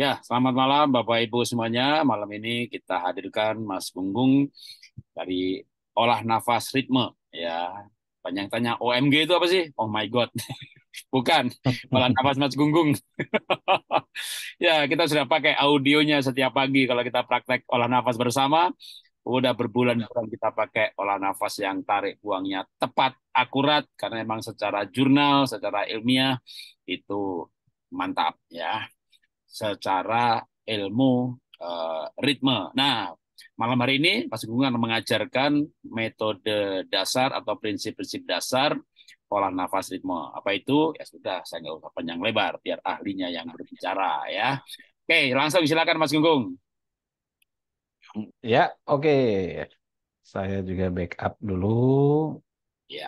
Ya, selamat malam Bapak Ibu semuanya. Malam ini kita hadirkan Mas Gunggung dari Olah Nafas Ritme. Ya, banyak tanya OMG itu apa sih? Oh my God. Bukan, malah nafas Mas Gunggung. ya, kita sudah pakai audionya setiap pagi kalau kita praktek olah nafas bersama. Udah berbulan-bulan kita pakai olah nafas yang tarik buangnya tepat, akurat, karena memang secara jurnal, secara ilmiah, itu mantap ya secara ilmu uh, ritme. Nah, malam hari ini Pak Sugeng mengajarkan metode dasar atau prinsip-prinsip dasar pola nafas ritme. Apa itu? Ya sudah, saya nggak usah panjang lebar, biar ahlinya yang berbicara ya. Oke, langsung silakan Mas Gunggung. Ya, oke. Okay. Saya juga backup dulu. Ya.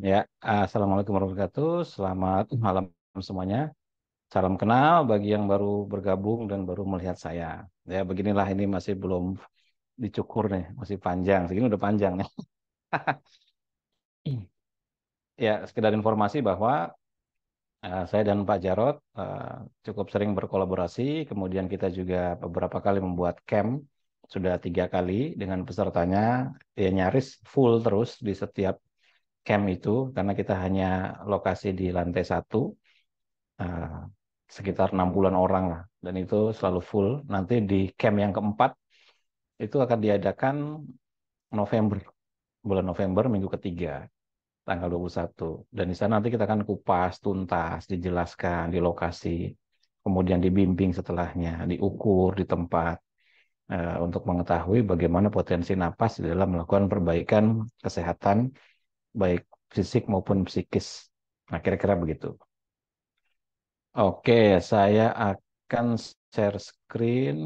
Ya, assalamualaikum warahmatullahi wabarakatuh. Selamat malam semuanya. Salam kenal bagi yang baru bergabung dan baru melihat saya. Ya, beginilah ini masih belum dicukur nih, masih panjang. Segini udah panjang nih. ya, sekedar informasi bahwa eh, saya dan Pak Jarot uh, eh, cukup sering berkolaborasi. Kemudian kita juga beberapa kali membuat camp sudah tiga kali dengan pesertanya ya nyaris full terus di setiap camp itu karena kita hanya lokasi di lantai satu eh, sekitar enam bulan orang lah dan itu selalu full nanti di camp yang keempat itu akan diadakan November bulan November minggu ketiga tanggal 21 dan di sana nanti kita akan kupas tuntas dijelaskan di lokasi kemudian dibimbing setelahnya diukur di tempat eh, untuk mengetahui bagaimana potensi napas di dalam melakukan perbaikan kesehatan baik fisik maupun psikis nah kira-kira begitu Oke, saya akan share screen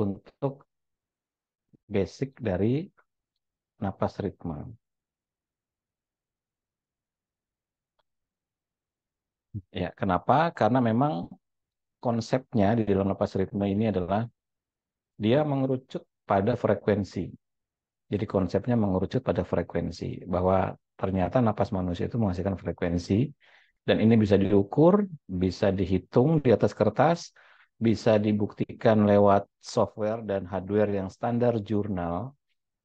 untuk basic dari napas ritme. Ya, kenapa? Karena memang konsepnya di dalam napas ritme ini adalah dia mengerucut pada frekuensi. Jadi konsepnya mengerucut pada frekuensi bahwa ternyata napas manusia itu menghasilkan frekuensi dan ini bisa diukur, bisa dihitung di atas kertas, bisa dibuktikan lewat software dan hardware yang standar jurnal,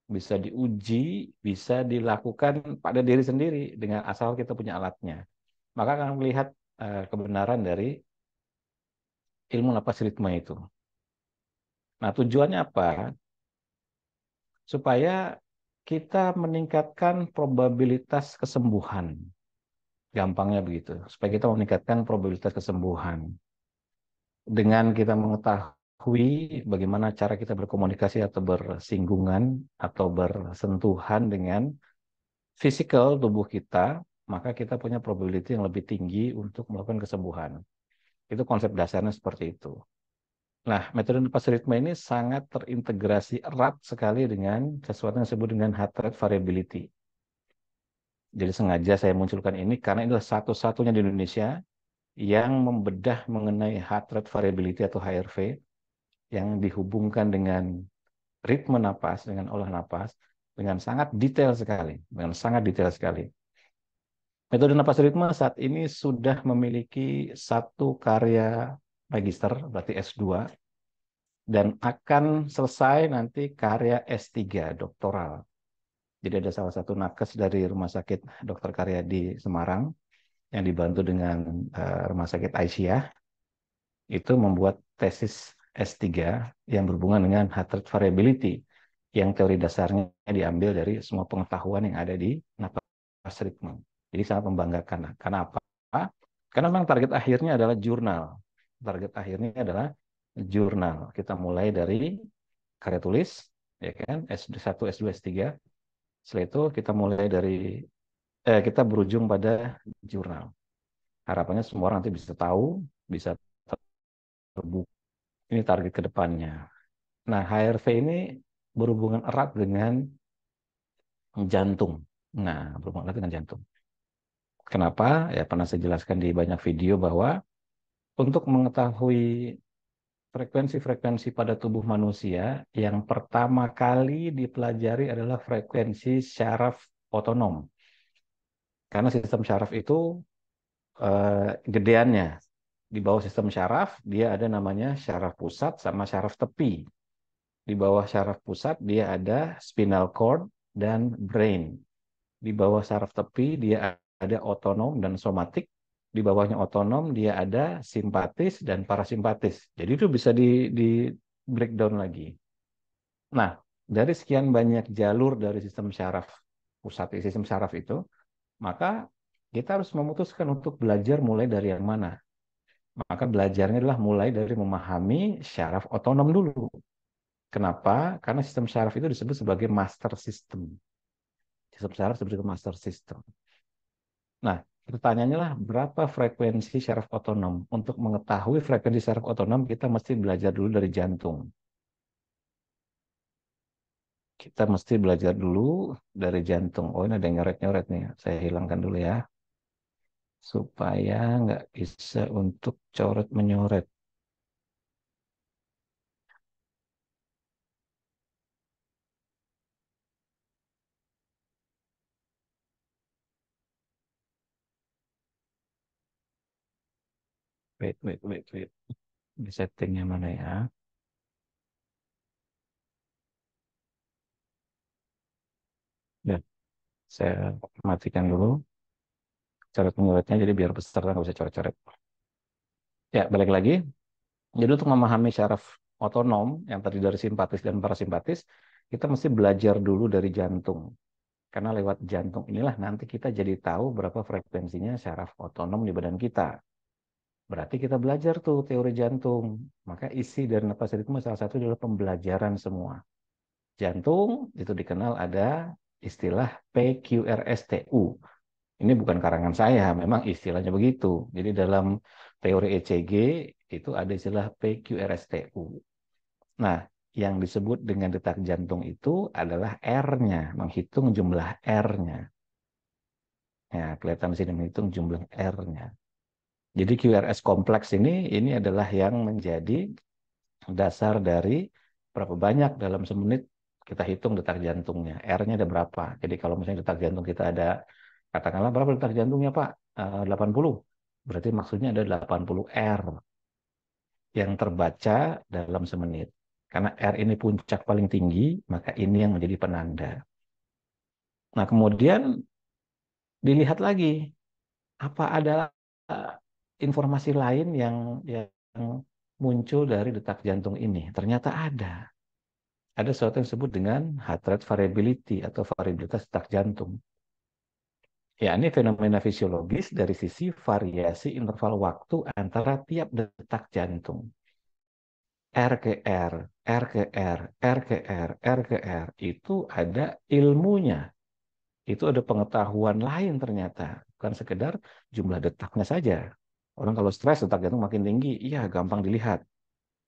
bisa diuji, bisa dilakukan pada diri sendiri dengan asal kita punya alatnya. Maka akan melihat uh, kebenaran dari ilmu napas ritme itu. Nah, tujuannya apa? Supaya kita meningkatkan probabilitas kesembuhan. Gampangnya begitu. Supaya kita meningkatkan probabilitas kesembuhan. Dengan kita mengetahui bagaimana cara kita berkomunikasi atau bersinggungan atau bersentuhan dengan fisikal tubuh kita, maka kita punya probability yang lebih tinggi untuk melakukan kesembuhan. Itu konsep dasarnya seperti itu. Nah, metode pas ritme ini sangat terintegrasi erat sekali dengan sesuatu yang disebut dengan heart rate variability. Jadi sengaja saya munculkan ini karena ini adalah satu-satunya di Indonesia yang membedah mengenai heart rate variability atau HRV yang dihubungkan dengan ritme napas, dengan olah napas, dengan sangat detail sekali, dengan sangat detail sekali. Metode napas ritme saat ini sudah memiliki satu karya magister, berarti S2, dan akan selesai nanti karya S3 doktoral. Jadi ada salah satu nakes dari Rumah Sakit Dokter Karya di Semarang yang dibantu dengan eh, Rumah Sakit Aisyah itu membuat tesis S3 yang berhubungan dengan heart rate variability yang teori dasarnya diambil dari semua pengetahuan yang ada di napas ritme. Jadi sangat membanggakan. Nah, karena apa? Karena memang target akhirnya adalah jurnal. Target akhirnya adalah jurnal. Kita mulai dari karya tulis, ya kan, S1, S2, S3. Setelah itu kita mulai dari eh, kita berujung pada jurnal. Harapannya semua orang nanti bisa tahu, bisa terbuka. Ini target kedepannya Nah, HRV ini berhubungan erat dengan jantung. Nah, berhubungan erat dengan jantung. Kenapa? Ya pernah saya jelaskan di banyak video bahwa untuk mengetahui frekuensi-frekuensi pada tubuh manusia yang pertama kali dipelajari adalah frekuensi syaraf otonom. Karena sistem syaraf itu eh, gedeannya di bawah sistem syaraf dia ada namanya syaraf pusat sama syaraf tepi. Di bawah syaraf pusat dia ada spinal cord dan brain. Di bawah syaraf tepi dia ada otonom dan somatik di bawahnya otonom dia ada simpatis dan parasimpatis. Jadi itu bisa di, di breakdown lagi. Nah, dari sekian banyak jalur dari sistem syaraf pusat sistem syaraf itu, maka kita harus memutuskan untuk belajar mulai dari yang mana. Maka belajarnya adalah mulai dari memahami syaraf otonom dulu. Kenapa? Karena sistem syaraf itu disebut sebagai master system. Sistem syaraf disebut sebagai master system. Nah, pertanyaannya lah berapa frekuensi syaraf otonom? Untuk mengetahui frekuensi syaraf otonom kita mesti belajar dulu dari jantung. Kita mesti belajar dulu dari jantung. Oh ini ada yang nyoret-nyoret nih, saya hilangkan dulu ya. Supaya nggak bisa untuk coret-menyoret. wait wait wait wait di settingnya mana ya ya saya matikan dulu coret mengoretnya jadi biar besar, nggak bisa coret-coret ya balik lagi jadi untuk memahami syaraf otonom yang tadi dari simpatis dan parasimpatis kita mesti belajar dulu dari jantung karena lewat jantung inilah nanti kita jadi tahu berapa frekuensinya syaraf otonom di badan kita Berarti kita belajar tuh teori jantung. Maka isi dari nafas ritme salah satu adalah pembelajaran semua. Jantung itu dikenal ada istilah PQRSTU. Ini bukan karangan saya, memang istilahnya begitu. Jadi dalam teori ECG itu ada istilah PQRSTU. Nah, yang disebut dengan detak jantung itu adalah R-nya, menghitung jumlah R-nya. Ya, kelihatan di sini menghitung jumlah R-nya. Jadi QRS kompleks ini ini adalah yang menjadi dasar dari berapa banyak dalam semenit kita hitung detak jantungnya. R-nya ada berapa? Jadi kalau misalnya detak jantung kita ada katakanlah berapa detak jantungnya, Pak? 80. Eh, Berarti maksudnya ada 80 R yang terbaca dalam semenit. Karena R ini puncak paling tinggi, maka ini yang menjadi penanda. Nah, kemudian dilihat lagi apa adalah informasi lain yang yang muncul dari detak jantung ini ternyata ada ada sesuatu yang disebut dengan heart rate variability atau variabilitas detak jantung. Ya, ini fenomena fisiologis dari sisi variasi interval waktu antara tiap detak jantung. R ke R, R ke R, R ke R, R ke R, itu ada ilmunya. Itu ada pengetahuan lain ternyata. Bukan sekedar jumlah detaknya saja. Orang kalau stres detak jantung makin tinggi, iya gampang dilihat.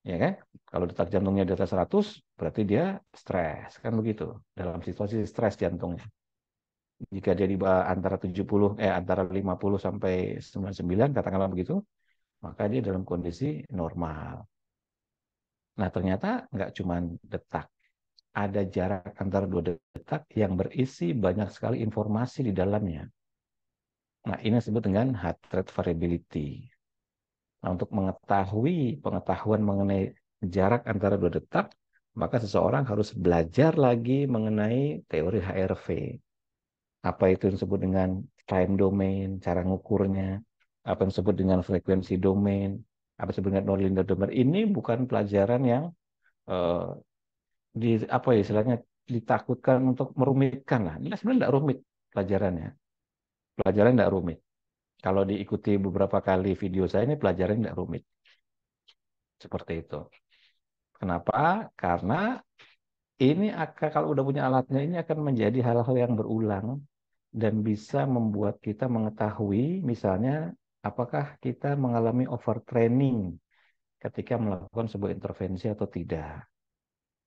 Ya kan? Kalau detak jantungnya di atas 100, berarti dia stres, kan begitu. Dalam situasi stres jantungnya. Jika jadi di antara 70 eh antara 50 sampai 99 katakanlah begitu, maka dia dalam kondisi normal. Nah, ternyata nggak cuma detak. Ada jarak antara dua detak yang berisi banyak sekali informasi di dalamnya Nah, ini disebut dengan heart rate variability. Nah, untuk mengetahui pengetahuan mengenai jarak antara dua detak, maka seseorang harus belajar lagi mengenai teori HRV. Apa itu yang disebut dengan time domain, cara ngukurnya, apa yang disebut dengan frekuensi domain, apa yang disebut dengan nonlinear domain. Ini bukan pelajaran yang eh, di apa ya istilahnya ditakutkan untuk merumitkan lah. Ini sebenarnya tidak rumit pelajarannya Pelajaran tidak rumit. Kalau diikuti beberapa kali video saya ini pelajaran tidak rumit. Seperti itu. Kenapa? Karena ini akan kalau udah punya alatnya ini akan menjadi hal-hal yang berulang dan bisa membuat kita mengetahui misalnya apakah kita mengalami overtraining ketika melakukan sebuah intervensi atau tidak.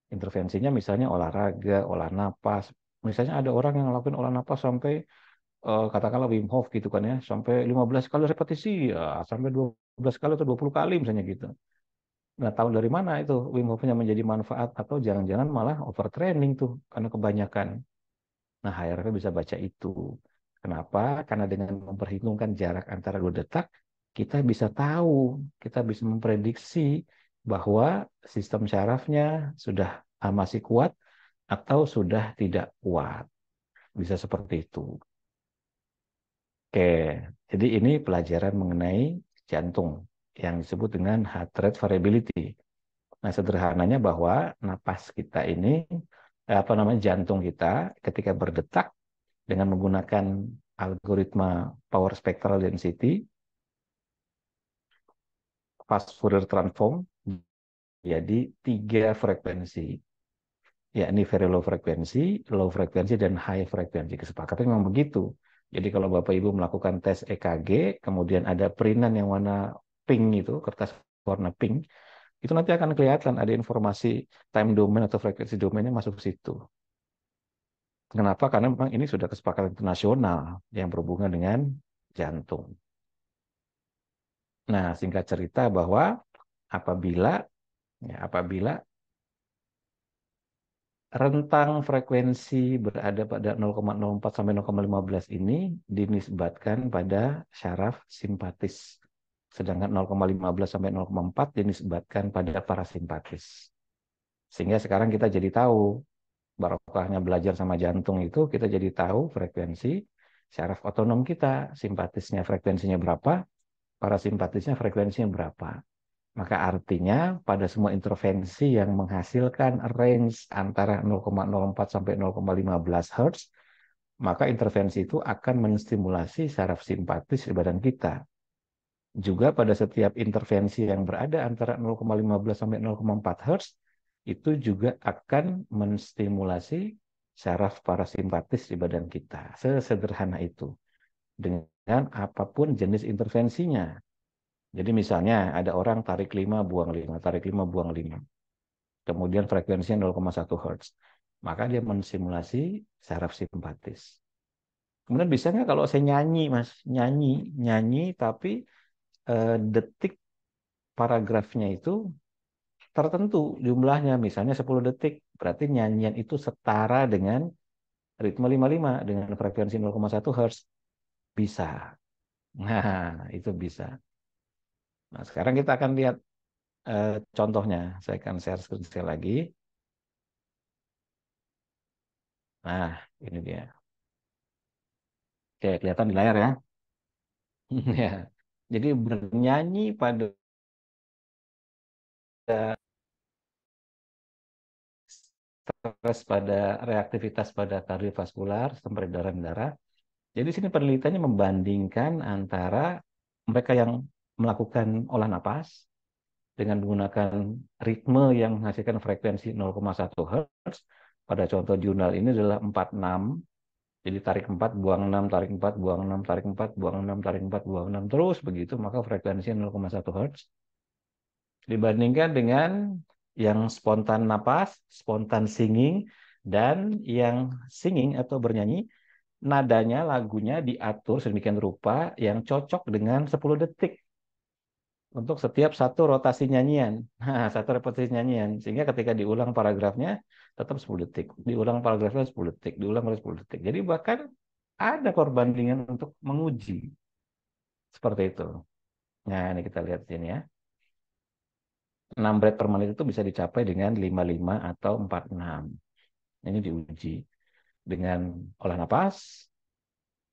Intervensinya misalnya olahraga, olah napas. Misalnya ada orang yang melakukan olah napas sampai Eh, katakanlah Wim Hof gitu kan ya, sampai 15 kali repetisi, ya, sampai 12 kali atau 20 kali misalnya gitu. Nah, tahun dari mana itu Wim Hofnya menjadi manfaat atau jangan-jangan malah overtraining tuh karena kebanyakan. Nah, HRV bisa baca itu. Kenapa? Karena dengan memperhitungkan jarak antara dua detak, kita bisa tahu, kita bisa memprediksi bahwa sistem syarafnya sudah ah, masih kuat atau sudah tidak kuat. Bisa seperti itu. Oke, jadi ini pelajaran mengenai jantung yang disebut dengan heart rate variability. Nah, sederhananya bahwa napas kita ini eh, apa namanya jantung kita ketika berdetak dengan menggunakan algoritma power spectral density fast Fourier transform jadi tiga frekuensi yakni very low frekuensi, low frekuensi dan high frekuensi. Kesepakatan memang begitu. Jadi kalau Bapak Ibu melakukan tes EKG, kemudian ada perinan yang warna pink itu, kertas warna pink, itu nanti akan kelihatan ada informasi time domain atau frekuensi domainnya masuk ke situ. Kenapa? Karena memang ini sudah kesepakatan internasional yang berhubungan dengan jantung. Nah, singkat cerita bahwa apabila ya, apabila rentang frekuensi berada pada 0,04 sampai 0,15 ini dinisbatkan pada syaraf simpatis. Sedangkan 0,15 sampai 0,4 dinisbatkan pada parasimpatis. Sehingga sekarang kita jadi tahu, barokahnya belajar sama jantung itu, kita jadi tahu frekuensi syaraf otonom kita, simpatisnya frekuensinya berapa, parasimpatisnya frekuensinya berapa. Maka artinya pada semua intervensi yang menghasilkan range antara 0,04 sampai 0,15 Hz, maka intervensi itu akan menstimulasi saraf simpatis di badan kita. Juga pada setiap intervensi yang berada antara 0,15 sampai 0,4 Hz, itu juga akan menstimulasi saraf parasimpatis di badan kita. Sesederhana itu. Dengan apapun jenis intervensinya jadi misalnya ada orang tarik 5, buang 5, tarik 5, buang 5. Kemudian frekuensinya 0,1 Hz. Maka dia mensimulasi saraf simpatis. Kemudian bisa nggak kalau saya nyanyi, Mas? Nyanyi, nyanyi tapi eh, detik paragrafnya itu tertentu jumlahnya. Misalnya 10 detik. Berarti nyanyian itu setara dengan ritme 55 dengan frekuensi 0,1 Hz. Bisa. Nah, itu bisa. Nah, sekarang kita akan lihat uh, contohnya. Saya akan share screen saya lagi. Nah, ini dia. Oke, kelihatan di layar ya. ya. Jadi bernyanyi pada stres pada reaktivitas pada kardiovaskular, sistem peredaran darah. Jadi sini penelitiannya membandingkan antara mereka yang melakukan olah napas dengan menggunakan ritme yang menghasilkan frekuensi 0,1 Hz. Pada contoh jurnal ini adalah 46. Jadi tarik 4, buang 6, tarik 4, buang 6, tarik 4, buang 6, tarik 4, buang 6, terus begitu, maka frekuensi 0,1 Hz. Dibandingkan dengan yang spontan napas, spontan singing, dan yang singing atau bernyanyi, nadanya, lagunya diatur sedemikian rupa yang cocok dengan 10 detik untuk setiap satu rotasi nyanyian. Nah, satu repetisi nyanyian. Sehingga ketika diulang paragrafnya tetap 10 detik. Diulang paragrafnya 10 detik, diulang lagi 10 detik. Jadi bahkan ada korban dengan untuk menguji. Seperti itu. Nah, ini kita lihat sini ya. 6 breath per menit itu bisa dicapai dengan 55 atau 46. Ini diuji dengan olah napas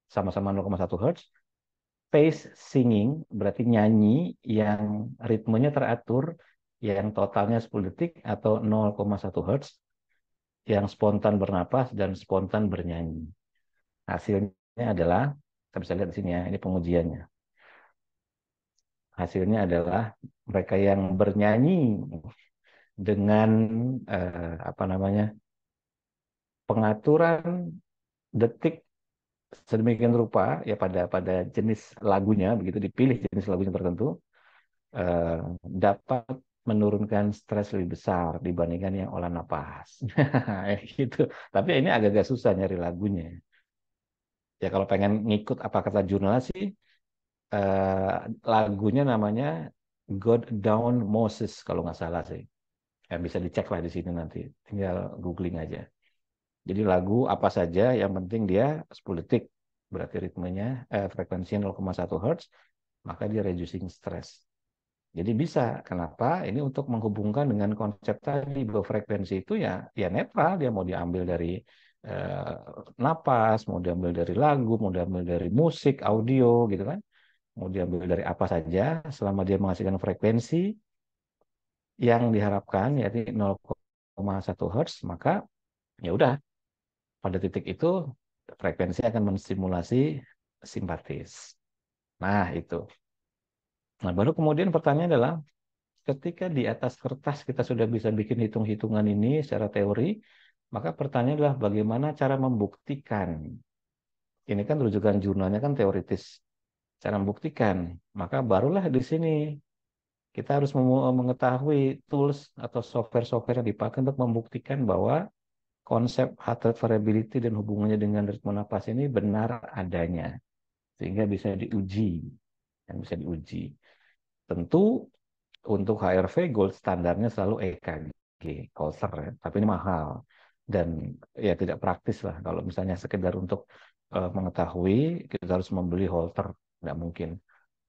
sama-sama 0,1 Hz pace singing berarti nyanyi yang ritmenya teratur yang totalnya 10 detik atau 0,1 hertz yang spontan bernapas dan spontan bernyanyi. Hasilnya adalah, kita bisa lihat di sini ya, ini pengujiannya. Hasilnya adalah mereka yang bernyanyi dengan eh, apa namanya pengaturan detik sedemikian rupa ya pada pada jenis lagunya begitu dipilih jenis lagunya tertentu eh, dapat menurunkan stres lebih besar dibandingkan yang olah nafas gitu tapi ini agak-agak susah nyari lagunya ya kalau pengen ngikut apa kata jurnal sih eh, lagunya namanya God Down Moses kalau nggak salah sih ya, bisa dicek lah di sini nanti tinggal googling aja jadi lagu apa saja yang penting dia 10 detik berarti ritmenya eh, frekuensinya 0,1 Hz maka dia reducing stress. Jadi bisa. Kenapa? Ini untuk menghubungkan dengan konsep tadi bahwa frekuensi itu ya ya netral dia mau diambil dari eh, napas, mau diambil dari lagu, mau diambil dari musik, audio gitu kan. Mau diambil dari apa saja selama dia menghasilkan frekuensi yang diharapkan yaitu 0,1 Hz maka ya udah pada titik itu frekuensi akan menstimulasi simpatis. Nah, itu. Nah, baru kemudian pertanyaan adalah ketika di atas kertas kita sudah bisa bikin hitung-hitungan ini secara teori, maka pertanyaan adalah bagaimana cara membuktikan. Ini kan rujukan jurnalnya kan teoritis. Cara membuktikan, maka barulah di sini kita harus mengetahui tools atau software-software yang dipakai untuk membuktikan bahwa konsep heart rate variability dan hubungannya dengan ritme napas ini benar adanya sehingga bisa diuji dan bisa diuji tentu untuk HRV gold standarnya selalu EKG Holter ya. tapi ini mahal dan ya tidak praktis lah kalau misalnya sekedar untuk uh, mengetahui kita harus membeli holter tidak mungkin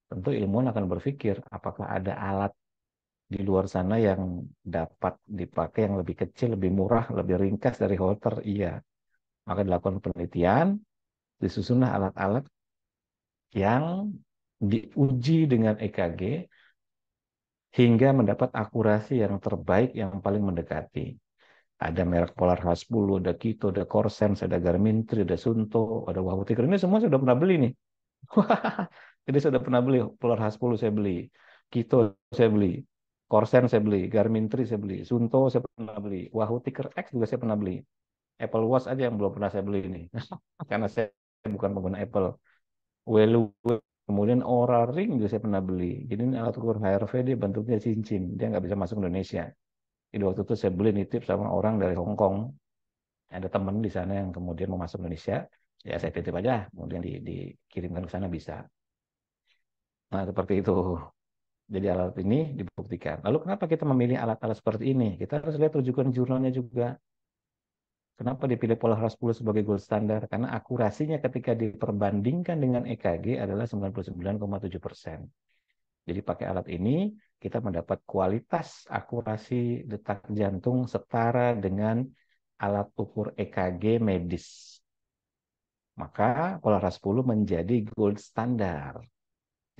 tentu ilmuwan akan berpikir apakah ada alat di luar sana yang dapat dipakai yang lebih kecil, lebih murah, lebih ringkas dari holter, iya. Maka dilakukan penelitian, disusunlah alat-alat yang diuji dengan EKG hingga mendapat akurasi yang terbaik yang paling mendekati. Ada merek Polar H10, ada Kito, ada Corsense, ada Garmin Tri, ada Sunto, ada Wahoo Ticker. Ini semua sudah pernah beli nih. Jadi sudah pernah beli Polar H10 saya beli, Kito saya beli, Korsen saya beli, Garmin 3 saya beli, Sunto saya pernah beli, Wahoo Ticker X juga saya pernah beli. Apple Watch aja yang belum pernah saya beli ini. Karena saya bukan pengguna Apple. Welu, kemudian Aura Ring juga saya pernah beli. Jadi ini alat ukur HRV dia bentuknya cincin, dia nggak bisa masuk Indonesia. Jadi waktu itu saya beli nitip sama orang dari Hong Kong. Ada teman di sana yang kemudian mau masuk Indonesia, ya saya titip aja, kemudian di, dikirimkan ke sana bisa. Nah seperti itu. Jadi alat ini dibuktikan. Lalu kenapa kita memilih alat-alat seperti ini? Kita harus lihat rujukan jurnalnya juga. Kenapa dipilih pola Hals 10 sebagai gold standar? Karena akurasinya ketika diperbandingkan dengan EKG adalah 99,7 persen. Jadi pakai alat ini kita mendapat kualitas akurasi detak jantung setara dengan alat ukur EKG medis. Maka pola Hals 10 menjadi gold standar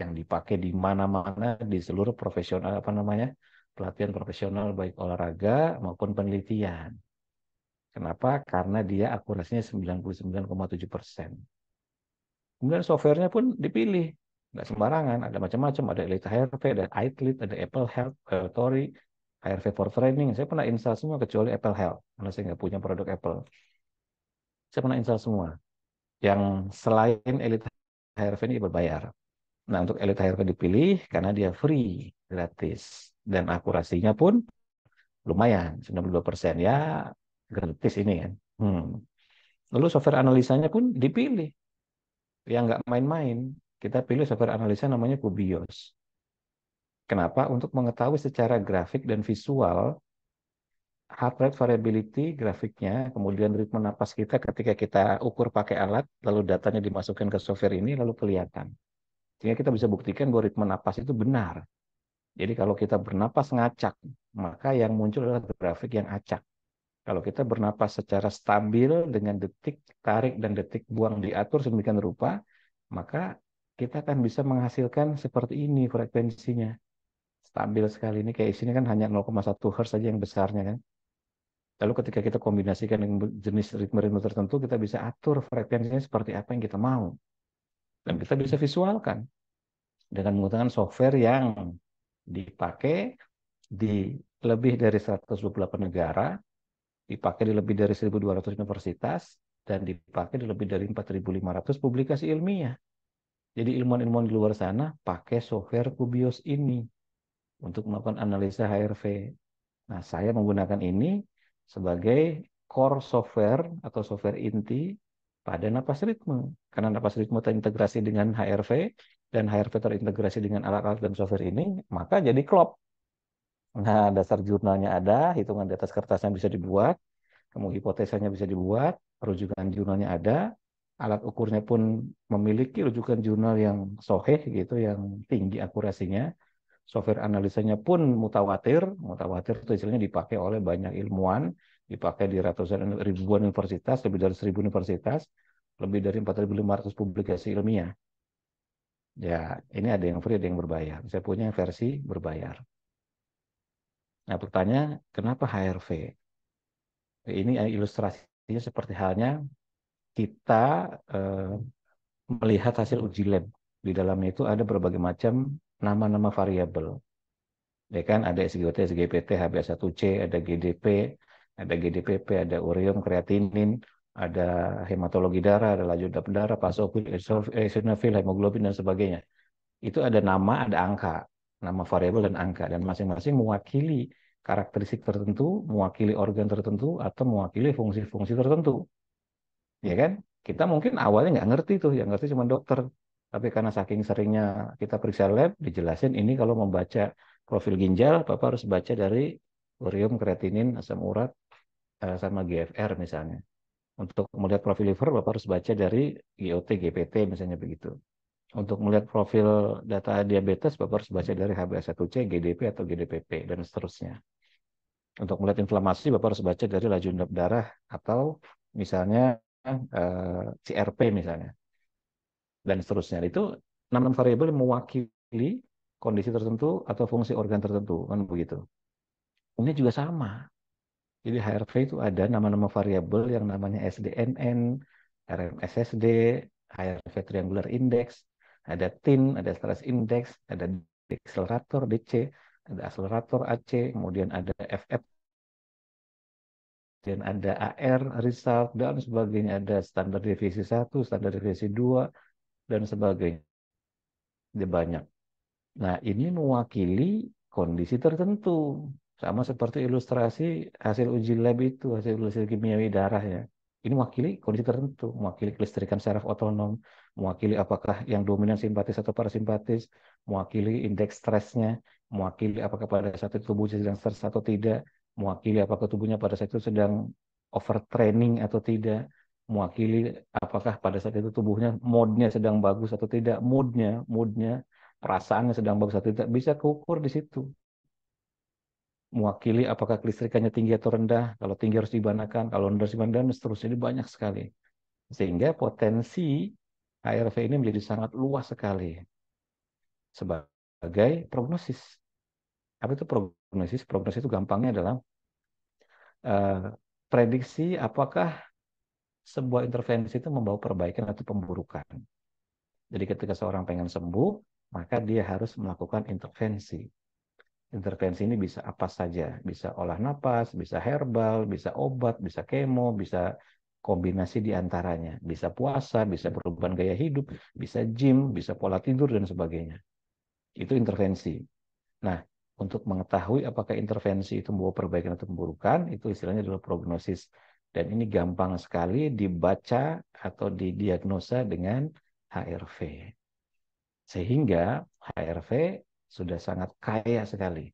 yang dipakai di mana-mana di seluruh profesional apa namanya pelatihan profesional baik olahraga maupun penelitian. Kenapa? Karena dia akurasinya 99,7 persen. Kemudian softwarenya pun dipilih. Nggak sembarangan, ada macam-macam. Ada Elite HRV, ada iClit, ada Apple Health, Tori, eh, HRV for Training. Saya pernah install semua kecuali Apple Health. Karena saya nggak punya produk Apple. Saya pernah install semua. Yang selain Elite HRV ini berbayar. Nah, untuk elit HRP dipilih karena dia free, gratis. Dan akurasinya pun lumayan, 92% ya gratis ini kan. Hmm. Lalu software analisanya pun dipilih. Yang nggak main-main, kita pilih software analisa namanya Kubios. Kenapa? Untuk mengetahui secara grafik dan visual heart rate variability grafiknya, kemudian ritme napas kita ketika kita ukur pakai alat, lalu datanya dimasukkan ke software ini, lalu kelihatan sehingga kita bisa buktikan bahwa ritme napas itu benar. Jadi kalau kita bernapas ngacak, maka yang muncul adalah grafik yang acak. Kalau kita bernapas secara stabil dengan detik tarik dan detik buang diatur sedemikian rupa, maka kita akan bisa menghasilkan seperti ini frekuensinya. Stabil sekali ini kayak sini kan hanya 0,1 Hz saja yang besarnya kan. Lalu ketika kita kombinasikan dengan jenis ritme-ritme tertentu, kita bisa atur frekuensinya seperti apa yang kita mau. Dan kita bisa visualkan dengan menggunakan software yang dipakai di lebih dari 128 negara, dipakai di lebih dari 1.200 universitas, dan dipakai di lebih dari 4.500 publikasi ilmiah. Jadi ilmuwan-ilmuwan di luar sana pakai software Kubios ini untuk melakukan analisa HRV. Nah, saya menggunakan ini sebagai core software atau software inti pada napas ritme. Karena napas ritme terintegrasi dengan HRV dan HRV terintegrasi dengan alat-alat dan software ini, maka jadi klop. Nah, dasar jurnalnya ada, hitungan di atas kertasnya bisa dibuat, kemudian hipotesanya bisa dibuat, rujukan jurnalnya ada, alat ukurnya pun memiliki rujukan jurnal yang soheh gitu, yang tinggi akurasinya, software analisanya pun mutawatir. Mutawatir itu istilahnya dipakai oleh banyak ilmuwan dipakai di ratusan ribuan universitas, lebih dari seribu universitas, lebih dari 4.500 publikasi ilmiah. Ya, ini ada yang free, ada yang berbayar. Saya punya versi berbayar. Nah, pertanyaan, kenapa HRV? Ini ilustrasinya seperti halnya kita eh, melihat hasil uji lab. Di dalamnya itu ada berbagai macam nama-nama variabel. Ya kan, ada SGOT, SGPT, hbs 1 c ada GDP, ada GDPP, ada ureum, kreatinin, ada hematologi darah, ada laju darah, pasopil, eosinofil, eh, hemoglobin dan sebagainya. Itu ada nama, ada angka, nama variabel dan angka dan masing-masing mewakili karakteristik tertentu, mewakili organ tertentu atau mewakili fungsi-fungsi tertentu. Ya kan? Kita mungkin awalnya nggak ngerti tuh, yang ngerti cuma dokter. Tapi karena saking seringnya kita periksa lab, dijelasin ini kalau membaca profil ginjal, Bapak harus baca dari ureum, kreatinin, asam urat, Eh, sama GFR misalnya. Untuk melihat profil liver, Bapak harus baca dari GOT, GPT misalnya begitu. Untuk melihat profil data diabetes, Bapak harus baca dari HbA1c, GDP, atau GDPP, dan seterusnya. Untuk melihat inflamasi, Bapak harus baca dari laju endap darah atau misalnya eh, CRP misalnya, dan seterusnya. Itu 6 variabel mewakili kondisi tertentu atau fungsi organ tertentu, kan begitu. Ini juga sama. Jadi HRV itu ada nama-nama variabel yang namanya SDNN, RMSSD, HRV Triangular Index, ada TIN, ada Stress Index, ada Accelerator DC, ada Accelerator AC, kemudian ada FF, dan ada AR, Result, dan sebagainya. Ada standar deviasi 1, standar deviasi 2, dan sebagainya. Ada banyak. Nah, ini mewakili kondisi tertentu. Sama seperti ilustrasi hasil uji lab itu, hasil ilustrasi kimiawi darah ya. Ini mewakili kondisi tertentu, mewakili kelistrikan saraf otonom, mewakili apakah yang dominan simpatis atau parasimpatis, mewakili indeks stresnya, mewakili apakah pada saat itu tubuhnya sedang stres atau tidak, mewakili apakah tubuhnya pada saat itu sedang overtraining atau tidak, mewakili apakah pada saat itu tubuhnya moodnya sedang bagus atau tidak, moodnya, moodnya, perasaannya sedang bagus atau tidak, bisa keukur di situ mewakili apakah kelistrikannya tinggi atau rendah, kalau tinggi harus dibanakan, kalau rendah harus dibanakan, dan seterusnya. Ini banyak sekali. Sehingga potensi ARV ini menjadi sangat luas sekali sebagai prognosis. Apa itu prognosis? Prognosis itu gampangnya adalah uh, prediksi apakah sebuah intervensi itu membawa perbaikan atau pemburukan. Jadi ketika seorang pengen sembuh, maka dia harus melakukan intervensi intervensi ini bisa apa saja, bisa olah napas, bisa herbal, bisa obat, bisa kemo, bisa kombinasi di antaranya, bisa puasa, bisa perubahan gaya hidup, bisa gym, bisa pola tidur dan sebagainya. Itu intervensi. Nah, untuk mengetahui apakah intervensi itu membawa perbaikan atau pemburukan, itu istilahnya adalah prognosis. Dan ini gampang sekali dibaca atau didiagnosa dengan HRV. Sehingga HRV sudah sangat kaya sekali.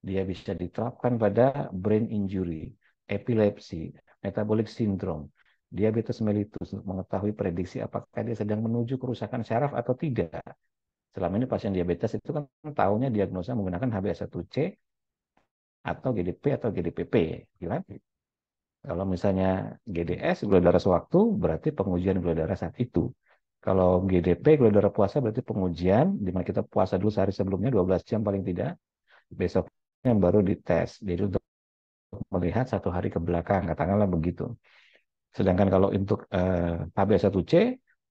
Dia bisa diterapkan pada brain injury, epilepsi, metabolic syndrome, diabetes mellitus untuk mengetahui prediksi apakah dia sedang menuju kerusakan syaraf atau tidak. Selama ini pasien diabetes itu kan tahunya diagnosa menggunakan HbA1c atau GDP atau GDPP, Gimana? Iya Kalau misalnya GDS gula darah sewaktu berarti pengujian gula darah saat itu. Kalau GDP, gula darah puasa berarti pengujian, dimana kita puasa dulu sehari sebelumnya 12 jam paling tidak. Besoknya baru dites. Jadi untuk melihat satu hari ke belakang, katakanlah begitu. Sedangkan kalau untuk eh, HbA1c,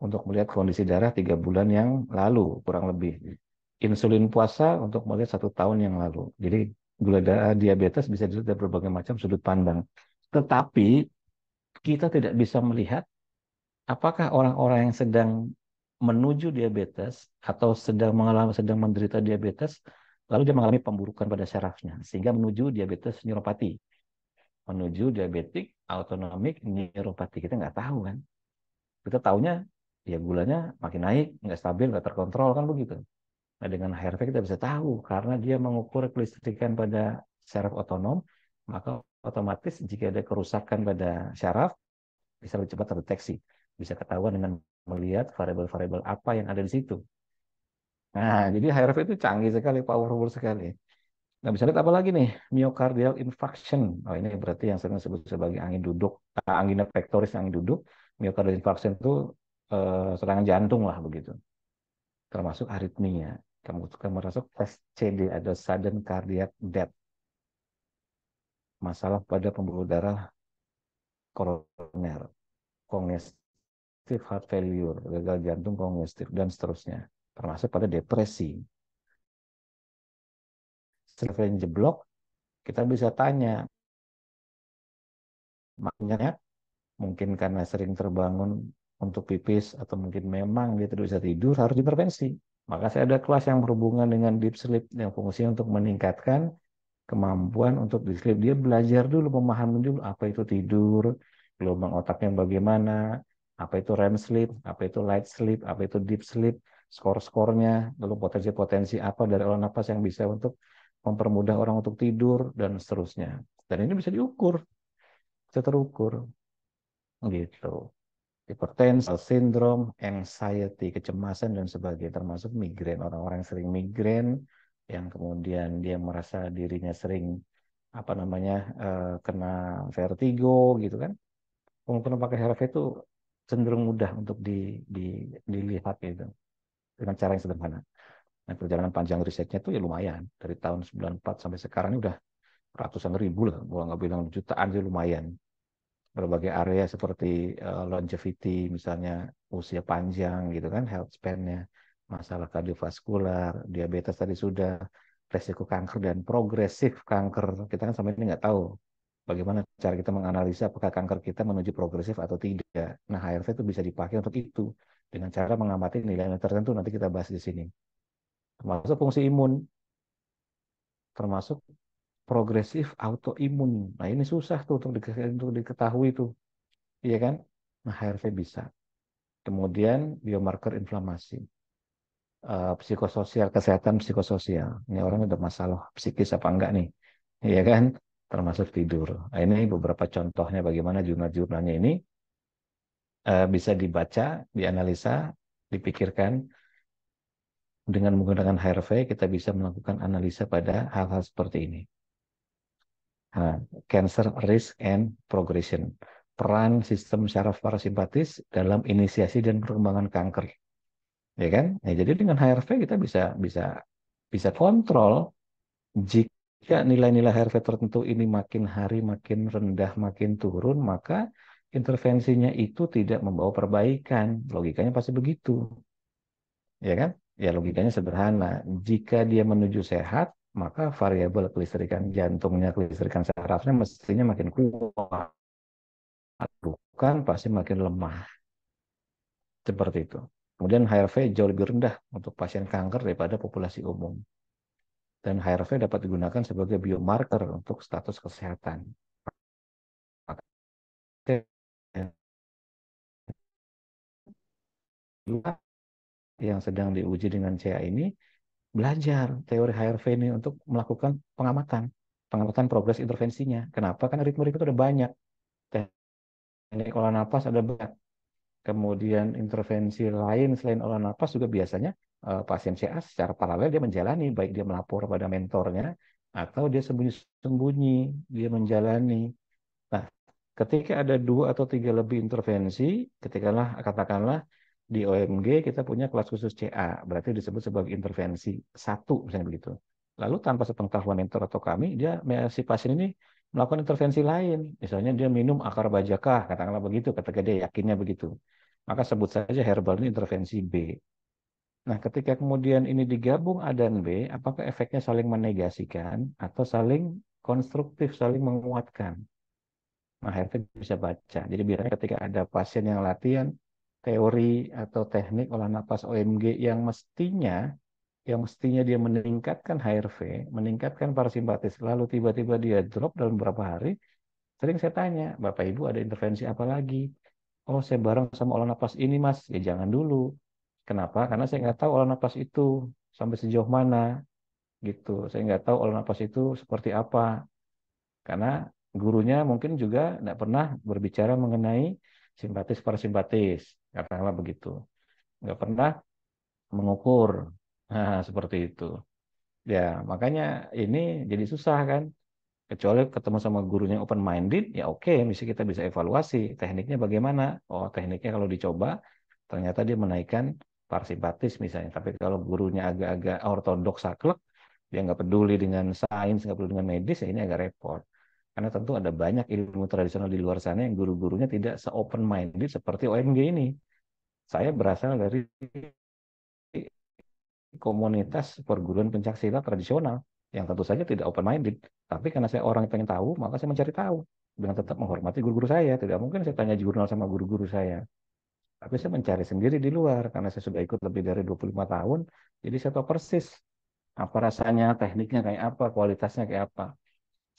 untuk melihat kondisi darah tiga bulan yang lalu, kurang lebih. Insulin puasa untuk melihat satu tahun yang lalu. Jadi gula darah diabetes bisa dilihat dari berbagai macam sudut pandang. Tetapi kita tidak bisa melihat apakah orang-orang yang sedang menuju diabetes atau sedang mengalami sedang menderita diabetes lalu dia mengalami pemburukan pada syarafnya sehingga menuju diabetes neuropati menuju diabetik autonomik neuropati kita nggak tahu kan kita tahunya ya gulanya makin naik nggak stabil nggak terkontrol kan begitu nah dengan HRV kita bisa tahu karena dia mengukur kelistrikan pada syaraf otonom maka otomatis jika ada kerusakan pada syaraf bisa lebih cepat terdeteksi bisa ketahuan dengan melihat variabel-variabel apa yang ada di situ. Nah, jadi HRV itu canggih sekali, powerful sekali. Nah, bisa lihat apa lagi nih? Myocardial infarction. Oh, ini berarti yang sering disebut sebagai angin duduk, nah, angin pectoris, angin duduk. Myocardial infarction itu eh, serangan jantung lah begitu. Termasuk aritmia. Kamu merasa masuk SCD ada sudden cardiac death. Masalah pada pembuluh darah koroner, konges congestive heart failure, gagal jantung kongestif, dan seterusnya. Termasuk pada depresi. Setelah jeblok, kita bisa tanya, makanya mungkin karena sering terbangun untuk pipis atau mungkin memang dia tidak bisa tidur, harus diintervensi. Maka saya ada kelas yang berhubungan dengan deep sleep yang fungsinya untuk meningkatkan kemampuan untuk deep sleep. Dia belajar dulu, memahami dulu apa itu tidur, gelombang otaknya bagaimana, apa itu REM sleep, apa itu light sleep, apa itu deep sleep, skor-skornya, lalu potensi-potensi apa dari olah nafas yang bisa untuk mempermudah orang untuk tidur dan seterusnya. Dan ini bisa diukur, bisa terukur, gitu. Hipertensi, sindrom, anxiety, kecemasan dan sebagainya, termasuk migrain. Orang-orang yang sering migrain, yang kemudian dia merasa dirinya sering apa namanya eh, kena vertigo gitu kan. Kemungkinan pakai HRV itu cenderung mudah untuk di, di, dilihat gitu dengan cara yang sederhana. Nah, perjalanan panjang risetnya itu ya lumayan dari tahun 94 sampai sekarang ini udah ratusan ribu lah, gua nggak bilang jutaan sih lumayan. Berbagai area seperti eh, longevity misalnya usia panjang gitu kan health span-nya, masalah kardiovaskular, diabetes tadi sudah, resiko kanker dan progresif kanker. Kita kan sampai ini nggak tahu bagaimana cara kita menganalisa apakah kanker kita menuju progresif atau tidak. Nah, HRV itu bisa dipakai untuk itu dengan cara mengamati nilai-nilai tertentu nanti kita bahas di sini. Termasuk fungsi imun, termasuk progresif autoimun. Nah, ini susah tuh untuk, diketahui tuh. Iya kan? Nah, HRV bisa. Kemudian biomarker inflamasi. Uh, psikososial, kesehatan psikososial. Ini orang udah masalah psikis apa enggak nih? Iya kan? termasuk tidur. Nah, ini beberapa contohnya bagaimana jurnal-jurnalnya ini uh, bisa dibaca, dianalisa, dipikirkan. Dengan menggunakan HRV kita bisa melakukan analisa pada hal-hal seperti ini. Nah, cancer risk and progression. Peran sistem saraf parasimpatis dalam inisiasi dan perkembangan kanker. Ya kan? Nah, jadi dengan HRV kita bisa bisa bisa kontrol jika ketika nilai-nilai HRV tertentu ini makin hari makin rendah, makin turun, maka intervensinya itu tidak membawa perbaikan. Logikanya pasti begitu. Ya kan? Ya logikanya sederhana. Jika dia menuju sehat, maka variabel kelistrikan jantungnya, kelistrikan sarafnya mestinya makin kuat. Bukan pasti makin lemah. Seperti itu. Kemudian HRV jauh lebih rendah untuk pasien kanker daripada populasi umum dan HRV dapat digunakan sebagai biomarker untuk status kesehatan. Yang sedang diuji dengan CA ini belajar teori HRV ini untuk melakukan pengamatan, pengamatan progres intervensinya. Kenapa? Karena ritme-ritme itu ada banyak. Teknik olah nafas ada banyak. Kemudian intervensi lain selain olah nafas juga biasanya Eh, pasien CA secara paralel dia menjalani baik dia melapor pada mentornya atau dia sembunyi-sembunyi dia menjalani. Nah, ketika ada dua atau tiga lebih intervensi, ketikalah katakanlah di OMG kita punya kelas khusus CA, berarti disebut sebagai intervensi satu misalnya begitu. Lalu tanpa sepengetahuan mentor atau kami, dia si pasien ini melakukan intervensi lain, misalnya dia minum akar bajakah, katakanlah begitu, ketika dia yakinnya begitu. Maka sebut saja herbal ini intervensi B Nah, ketika kemudian ini digabung A dan B, apakah efeknya saling menegasikan atau saling konstruktif, saling menguatkan? Nah, HRT bisa baca. Jadi biar ketika ada pasien yang latihan teori atau teknik olah napas OMG yang mestinya yang mestinya dia meningkatkan HRV, meningkatkan parasimpatis, lalu tiba-tiba dia drop dalam beberapa hari, sering saya tanya, Bapak Ibu ada intervensi apa lagi? Oh, saya bareng sama olah napas ini, Mas. Ya jangan dulu Kenapa? Karena saya nggak tahu olah nafas itu sampai sejauh mana gitu. Saya nggak tahu olah nafas itu seperti apa. Karena gurunya mungkin juga nggak pernah berbicara mengenai simpatis parasimpatis, katakanlah begitu. Nggak pernah mengukur nah, seperti itu. Ya makanya ini jadi susah kan. Kecuali ketemu sama gurunya open minded, ya oke, okay, kita bisa evaluasi tekniknya bagaimana. Oh tekniknya kalau dicoba ternyata dia menaikkan partisipatis misalnya. Tapi kalau gurunya agak-agak ortodoks saklek, dia nggak peduli dengan sains, nggak peduli dengan medis, ya ini agak repot. Karena tentu ada banyak ilmu tradisional di luar sana yang guru-gurunya tidak se-open minded seperti ONG ini. Saya berasal dari komunitas perguruan pencaksilat tradisional yang tentu saja tidak open minded. Tapi karena saya orang yang pengen tahu, maka saya mencari tahu dengan tetap menghormati guru-guru saya. Tidak mungkin saya tanya jurnal sama guru-guru saya. Tapi saya mencari sendiri di luar karena saya sudah ikut lebih dari 25 tahun. Jadi saya tahu persis apa rasanya, tekniknya kayak apa, kualitasnya kayak apa.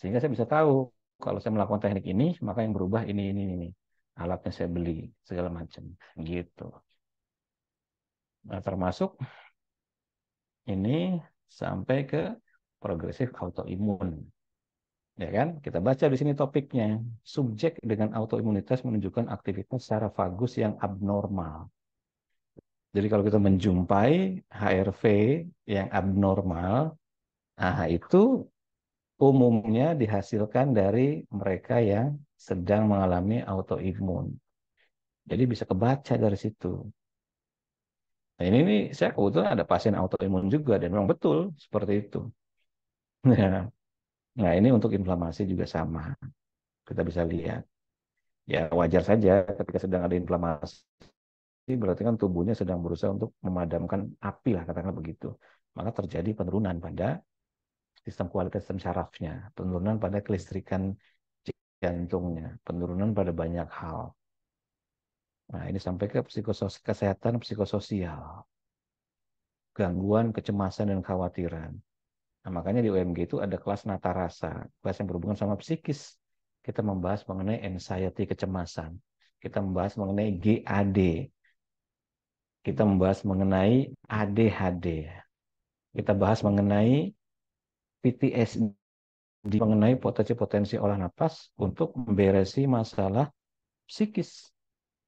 Sehingga saya bisa tahu kalau saya melakukan teknik ini, maka yang berubah ini, ini, ini. Alatnya saya beli, segala macam. Gitu. Nah, termasuk ini sampai ke progresif autoimun. Ya kan? Kita baca di sini topiknya. Subjek dengan autoimunitas menunjukkan aktivitas secara vagus yang abnormal. Jadi kalau kita menjumpai HRV yang abnormal, nah itu umumnya dihasilkan dari mereka yang sedang mengalami autoimun. Jadi bisa kebaca dari situ. Nah, ini nih saya kebetulan ada pasien autoimun juga dan memang betul seperti itu. Ya. Nah, ini untuk inflamasi juga sama. Kita bisa lihat. Ya, wajar saja ketika sedang ada inflamasi, berarti kan tubuhnya sedang berusaha untuk memadamkan api lah, katakanlah begitu. Maka terjadi penurunan pada sistem kualitas sistem syarafnya, penurunan pada kelistrikan jantungnya, penurunan pada banyak hal. Nah, ini sampai ke psikosos kesehatan psikososial. Gangguan, kecemasan, dan khawatiran. Nah, makanya di UMG itu ada kelas nata rasa, kelas yang berhubungan sama psikis. Kita membahas mengenai anxiety, kecemasan. Kita membahas mengenai GAD. Kita membahas mengenai ADHD. Kita bahas mengenai PTSD, mengenai potensi-potensi olah nafas untuk memberesi masalah psikis,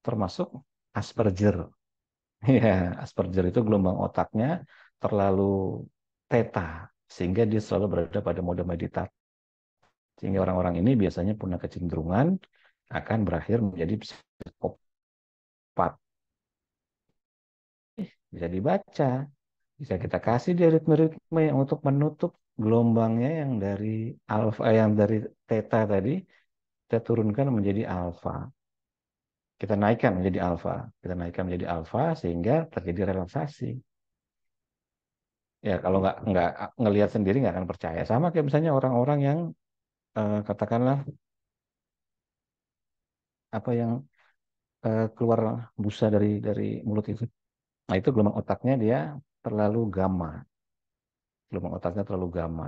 termasuk Asperger. Ya, Asperger itu gelombang otaknya terlalu teta, sehingga dia selalu berada pada mode meditatif. Sehingga orang-orang ini biasanya punya kecenderungan akan berakhir menjadi psikopat. Eh, bisa dibaca, bisa kita kasih dia ritme-ritme untuk menutup gelombangnya yang dari alfa eh, yang dari theta tadi kita turunkan menjadi alfa. Kita naikkan menjadi alfa, kita naikkan menjadi alfa sehingga terjadi relaksasi ya kalau nggak nggak ngelihat sendiri nggak akan percaya sama kayak misalnya orang-orang yang uh, katakanlah apa yang uh, keluar busa dari dari mulut itu nah itu gelombang otaknya dia terlalu gamma gelombang otaknya terlalu gamma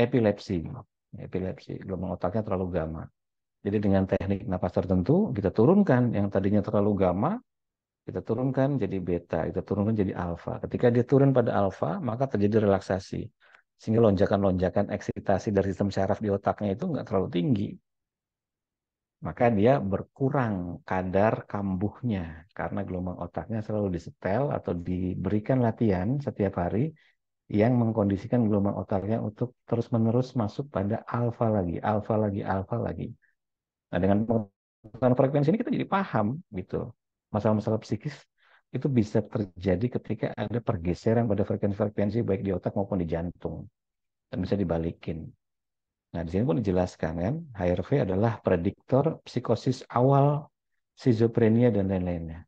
epilepsi epilepsi gelombang otaknya terlalu gamma jadi dengan teknik napas tertentu kita turunkan yang tadinya terlalu gamma kita turunkan jadi beta, kita turunkan jadi alfa. Ketika dia turun pada alfa, maka terjadi relaksasi. Sehingga lonjakan-lonjakan eksitasi dari sistem syaraf di otaknya itu nggak terlalu tinggi. Maka dia berkurang kadar kambuhnya karena gelombang otaknya selalu disetel atau diberikan latihan setiap hari yang mengkondisikan gelombang otaknya untuk terus-menerus masuk pada alfa lagi, alfa lagi, alfa lagi. Nah, dengan frekuensi ini kita jadi paham gitu masalah-masalah psikis itu bisa terjadi ketika ada pergeseran pada frekuensi-frekuensi baik di otak maupun di jantung dan bisa dibalikin. Nah, di sini pun dijelaskan kan, HRV adalah prediktor psikosis awal schizophrenia dan lain-lainnya.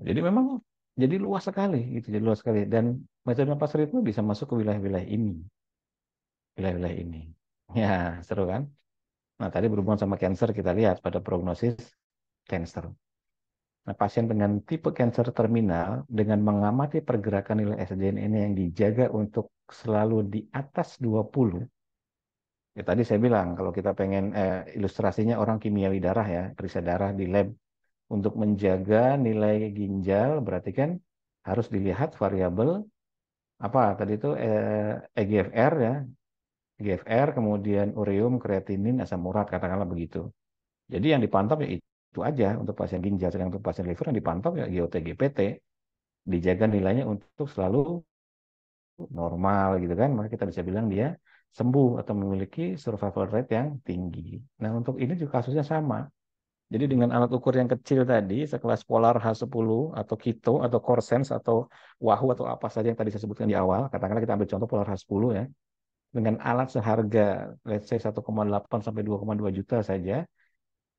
Jadi memang jadi luas sekali gitu, jadi luas sekali dan metode napas ritme bisa masuk ke wilayah-wilayah ini. Wilayah-wilayah ini. Ya, seru kan? Nah, tadi berhubungan sama cancer kita lihat pada prognosis cancer. Nah, pasien dengan tipe kanker terminal dengan mengamati pergerakan nilai SDN ini yang dijaga untuk selalu di atas 20. Ya tadi saya bilang kalau kita pengen eh, ilustrasinya orang kimiawi darah ya, periksa darah di lab untuk menjaga nilai ginjal berarti kan harus dilihat variabel apa tadi itu eh, EGFR ya. EGFR kemudian ureum, kreatinin, asam urat katakanlah begitu. Jadi yang dipantau ya itu aja untuk pasien ginjal. Sedang untuk pasien liver yang dipantau ya GOT-GPT. Dijaga nilainya untuk selalu normal gitu kan. Maka kita bisa bilang dia sembuh atau memiliki survival rate yang tinggi. Nah untuk ini juga kasusnya sama. Jadi dengan alat ukur yang kecil tadi, sekelas Polar H10 atau Kito atau Corsense atau Wahoo atau apa saja yang tadi saya sebutkan di awal, katakanlah kita ambil contoh Polar H10 ya, dengan alat seharga let's say 1,8 sampai 2,2 juta saja,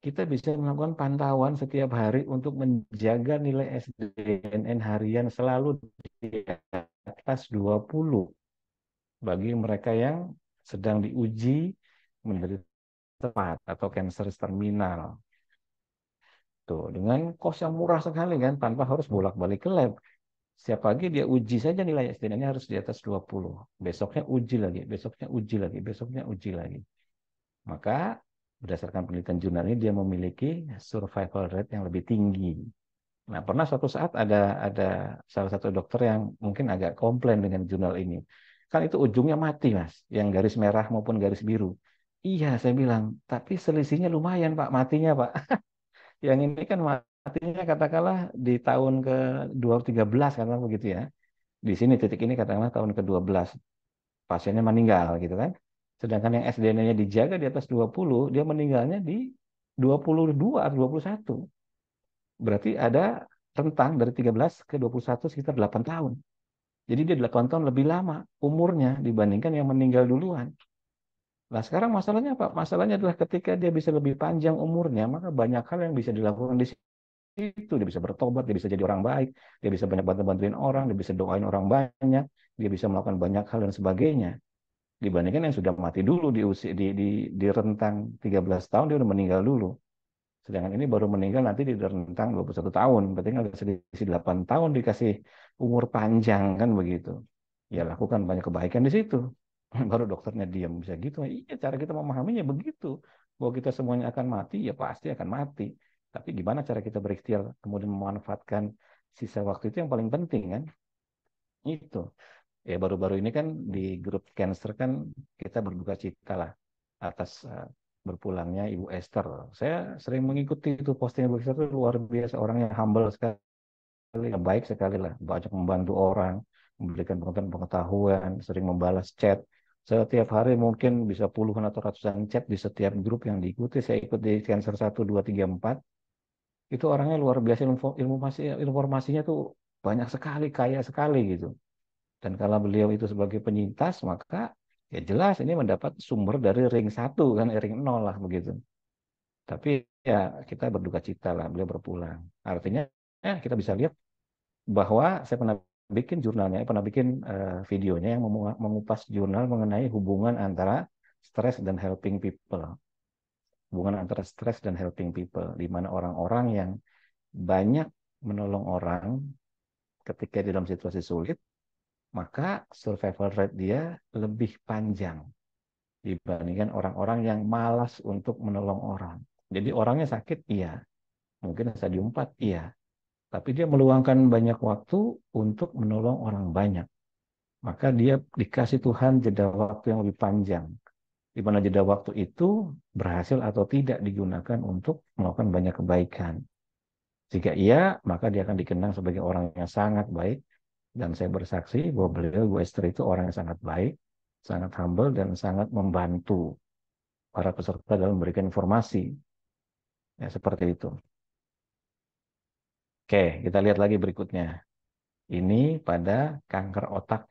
kita bisa melakukan pantauan setiap hari untuk menjaga nilai SDNN harian selalu di atas 20 bagi mereka yang sedang diuji menderita tepat atau cancer terminal. Tuh, dengan kos yang murah sekali kan, tanpa harus bolak-balik ke lab. Setiap pagi dia uji saja nilai SDNN harus di atas 20. Besoknya uji lagi, besoknya uji lagi, besoknya uji lagi. Maka berdasarkan penelitian jurnal ini dia memiliki survival rate yang lebih tinggi. Nah, pernah suatu saat ada ada salah satu dokter yang mungkin agak komplain dengan jurnal ini. Kan itu ujungnya mati, Mas, yang garis merah maupun garis biru. Iya, saya bilang, tapi selisihnya lumayan, Pak, matinya, Pak. yang ini kan matinya katakanlah di tahun ke belas katakanlah begitu ya. Di sini titik ini katakanlah tahun ke-12 pasiennya meninggal gitu kan. Sedangkan yang SDN-nya dijaga di atas 20, dia meninggalnya di 22 atau 21. Berarti ada rentang dari 13 ke 21 sekitar 8 tahun. Jadi dia 8 tahun lebih lama umurnya dibandingkan yang meninggal duluan. Nah sekarang masalahnya apa? Masalahnya adalah ketika dia bisa lebih panjang umurnya, maka banyak hal yang bisa dilakukan di situ. Dia bisa bertobat, dia bisa jadi orang baik, dia bisa banyak bantu-bantuin orang, dia bisa doain orang banyak, dia bisa melakukan banyak hal dan sebagainya dibandingkan yang sudah mati dulu di usia di, di di rentang 13 tahun dia udah meninggal dulu. Sedangkan ini baru meninggal nanti di rentang 21 tahun, berarti kan ada selisih 8 tahun dikasih umur panjang kan begitu. Ya lakukan banyak kebaikan di situ. Baru dokternya diam bisa gitu. Iya, cara kita memahaminya begitu. Bahwa kita semuanya akan mati, ya pasti akan mati. Tapi gimana cara kita berikhtiar kemudian memanfaatkan sisa waktu itu yang paling penting kan? Itu ya baru-baru ini kan di grup cancer kan kita berduka cita lah atas eh, berpulangnya Ibu Esther. Saya sering mengikuti itu posting Ibu Esther itu luar biasa orang yang humble sekali, baik sekali lah, banyak membantu orang, memberikan pengetahuan pengetahuan, sering membalas chat. Setiap hari mungkin bisa puluhan atau ratusan chat di setiap grup yang diikuti. Saya ikut di Cancer satu dua tiga empat Itu orangnya luar biasa informasi, informasinya tuh banyak sekali, kaya sekali gitu dan kalau beliau itu sebagai penyintas, maka ya jelas ini mendapat sumber dari ring satu kan eh, ring nol lah begitu. Tapi ya kita berduka cita lah beliau berpulang. Artinya ya, kita bisa lihat bahwa saya pernah bikin jurnalnya, pernah bikin uh, videonya yang mengupas jurnal mengenai hubungan antara stres dan helping people. Hubungan antara stres dan helping people, di mana orang-orang yang banyak menolong orang ketika di dalam situasi sulit, maka survival rate dia lebih panjang dibandingkan orang-orang yang malas untuk menolong orang. Jadi orangnya sakit, iya. Mungkin stadium 4, iya. Tapi dia meluangkan banyak waktu untuk menolong orang banyak. Maka dia dikasih Tuhan jeda waktu yang lebih panjang. Di mana jeda waktu itu berhasil atau tidak digunakan untuk melakukan banyak kebaikan. Jika iya, maka dia akan dikenang sebagai orang yang sangat baik dan saya bersaksi bahwa beliau Bu Esther itu orang yang sangat baik, sangat humble dan sangat membantu para peserta dalam memberikan informasi. Ya, seperti itu. Oke, kita lihat lagi berikutnya. Ini pada kanker otak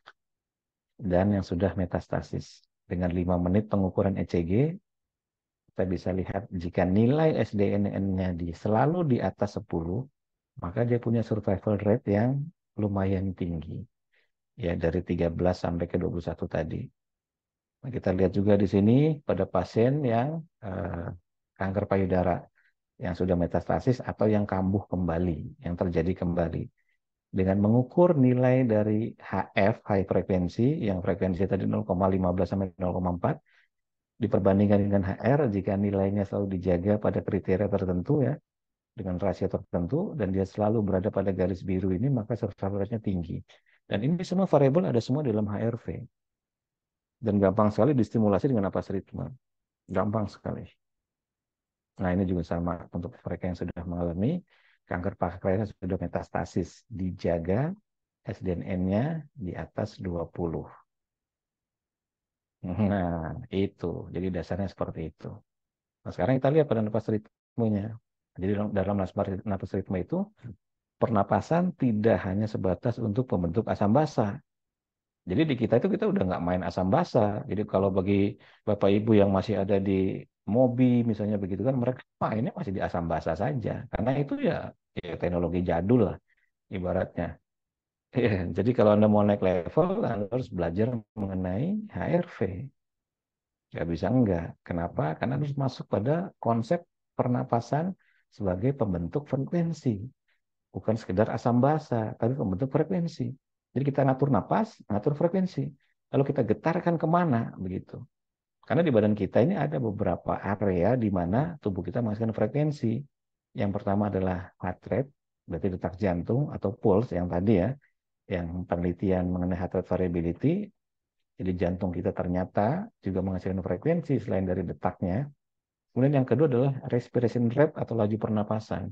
dan yang sudah metastasis. Dengan 5 menit pengukuran ECG, kita bisa lihat jika nilai SDNN-nya di, selalu di atas 10, maka dia punya survival rate yang lumayan tinggi ya dari 13 sampai ke 21 tadi. Nah, kita lihat juga di sini pada pasien yang eh, kanker payudara yang sudah metastasis atau yang kambuh kembali, yang terjadi kembali. Dengan mengukur nilai dari HF high frequency yang frekuensi tadi 0,15 sampai 0,4 diperbandingkan dengan HR jika nilainya selalu dijaga pada kriteria tertentu ya dengan rahasia tertentu dan dia selalu berada pada garis biru ini maka survival rate-nya tinggi. Dan ini semua variabel ada semua dalam HRV. Dan gampang sekali distimulasi dengan apa ritme. Gampang sekali. Nah ini juga sama untuk mereka yang sudah mengalami kanker pankreas sudah metastasis. Dijaga SDNN-nya di atas 20. Nah, itu. Jadi dasarnya seperti itu. Nah, sekarang kita lihat pada napas ritmenya. Jadi dalam napas ritme itu pernapasan tidak hanya sebatas untuk pembentuk asam basah. Jadi di kita itu kita udah nggak main asam basah. Jadi kalau bagi bapak ibu yang masih ada di mobi misalnya begitu kan mereka mainnya masih di asam basa saja. Karena itu ya, ya teknologi jadul lah ibaratnya. Iya, jadi kalau Anda mau naik level, Anda harus belajar mengenai HRV. Gak bisa enggak. Kenapa? Karena harus masuk pada konsep pernapasan sebagai pembentuk frekuensi. Bukan sekedar asam basa, tapi pembentuk frekuensi. Jadi kita ngatur nafas ngatur frekuensi. Lalu kita getarkan kemana, begitu. Karena di badan kita ini ada beberapa area di mana tubuh kita menghasilkan frekuensi. Yang pertama adalah heart rate, berarti detak jantung atau pulse yang tadi ya, yang penelitian mengenai heart rate variability. Jadi jantung kita ternyata juga menghasilkan frekuensi selain dari detaknya. Kemudian yang kedua adalah respiration rate atau laju pernapasan.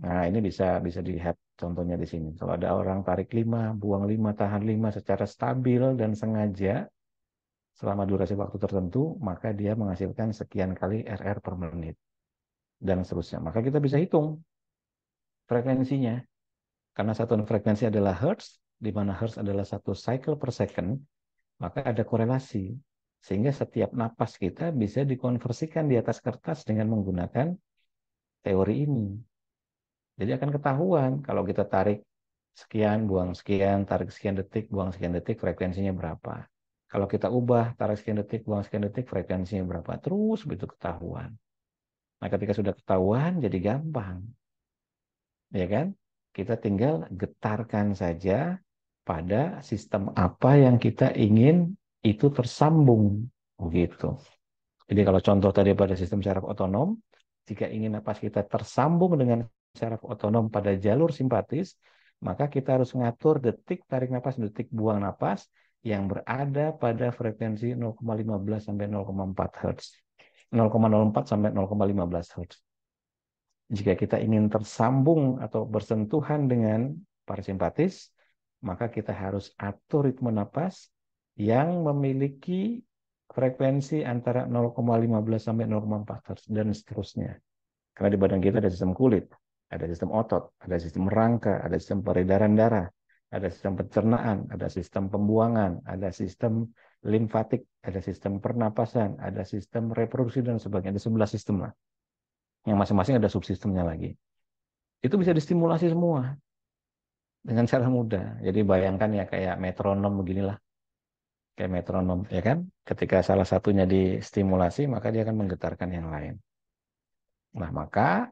Nah, ini bisa bisa dilihat contohnya di sini. Kalau ada orang tarik 5, buang 5, tahan 5 secara stabil dan sengaja selama durasi waktu tertentu, maka dia menghasilkan sekian kali RR per menit dan seterusnya. Maka kita bisa hitung frekuensinya. Karena satuan frekuensi adalah hertz, di mana hertz adalah satu cycle per second, maka ada korelasi sehingga setiap napas kita bisa dikonversikan di atas kertas dengan menggunakan teori ini. Jadi akan ketahuan kalau kita tarik sekian, buang sekian, tarik sekian detik, buang sekian detik, frekuensinya berapa. Kalau kita ubah, tarik sekian detik, buang sekian detik, frekuensinya berapa. Terus begitu ketahuan. Nah ketika sudah ketahuan jadi gampang. Ya kan? Kita tinggal getarkan saja pada sistem apa yang kita ingin itu tersambung begitu. Jadi kalau contoh tadi pada sistem saraf otonom, jika ingin napas kita tersambung dengan saraf otonom pada jalur simpatis, maka kita harus mengatur detik tarik napas detik buang napas yang berada pada frekuensi 0,15 sampai 0,4 Hz. 0,04 sampai 0,15 Hz. Jika kita ingin tersambung atau bersentuhan dengan parasimpatis, maka kita harus atur ritme napas yang memiliki frekuensi antara 0,15 sampai 0,4 dan seterusnya. Karena di badan kita ada sistem kulit, ada sistem otot, ada sistem rangka, ada sistem peredaran darah, ada sistem pencernaan, ada sistem pembuangan, ada sistem limfatik, ada sistem pernapasan, ada sistem reproduksi dan sebagainya. Ada 11 sistem lah. Yang masing-masing ada subsistemnya lagi. Itu bisa distimulasi semua dengan cara mudah. Jadi bayangkan ya kayak metronom beginilah kayak metronom ya kan ketika salah satunya distimulasi maka dia akan menggetarkan yang lain nah maka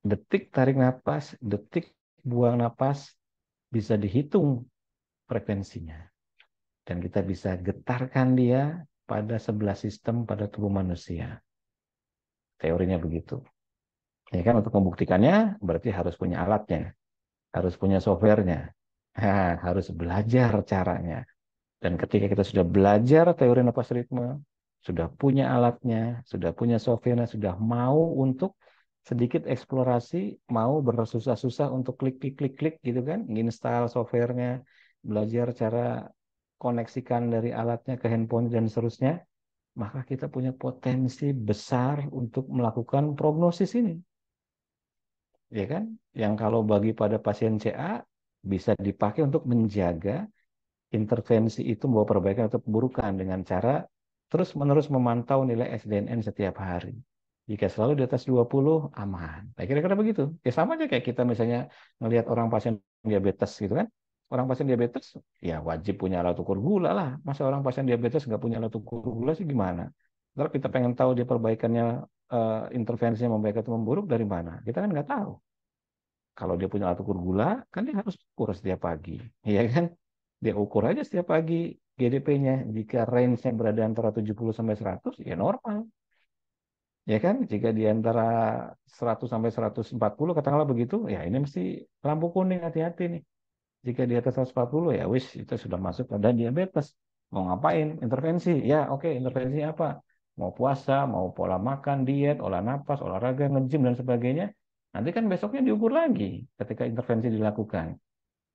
detik tarik nafas detik buang nafas bisa dihitung frekuensinya dan kita bisa getarkan dia pada sebelah sistem pada tubuh manusia teorinya begitu ya kan untuk membuktikannya berarti harus punya alatnya harus punya softwarenya harus belajar caranya dan ketika kita sudah belajar teori nafas ritme, sudah punya alatnya, sudah punya softwarenya, sudah mau untuk sedikit eksplorasi, mau bersusah-susah untuk klik-klik-klik-klik gitu kan, install softwarenya, belajar cara koneksikan dari alatnya ke handphone dan seterusnya, maka kita punya potensi besar untuk melakukan prognosis ini. Ya kan? Yang kalau bagi pada pasien CA bisa dipakai untuk menjaga intervensi itu membawa perbaikan atau keburukan dengan cara terus-menerus memantau nilai SDNN setiap hari. Jika selalu di atas 20, aman. Nah, kira-kira begitu. Ya sama aja kayak kita misalnya melihat orang pasien diabetes gitu kan. Orang pasien diabetes, ya wajib punya alat ukur gula lah. Masa orang pasien diabetes nggak punya alat ukur gula sih gimana? Kalau kita pengen tahu dia perbaikannya, uh, intervensinya membaik atau memburuk dari mana. Kita kan nggak tahu. Kalau dia punya alat ukur gula, kan dia harus ukur setiap pagi. Iya kan? dia ukur aja setiap pagi GDP-nya. Jika range yang berada antara 70 sampai 100, ya normal. Ya kan? Jika di antara 100 sampai 140, katakanlah begitu, ya ini mesti lampu kuning, hati-hati nih. Jika di atas 140, ya wis, itu sudah masuk pada diabetes. Mau ngapain? Intervensi. Ya, oke, okay, intervensi apa? Mau puasa, mau pola makan, diet, olah nafas olahraga, ngejim, dan sebagainya. Nanti kan besoknya diukur lagi ketika intervensi dilakukan.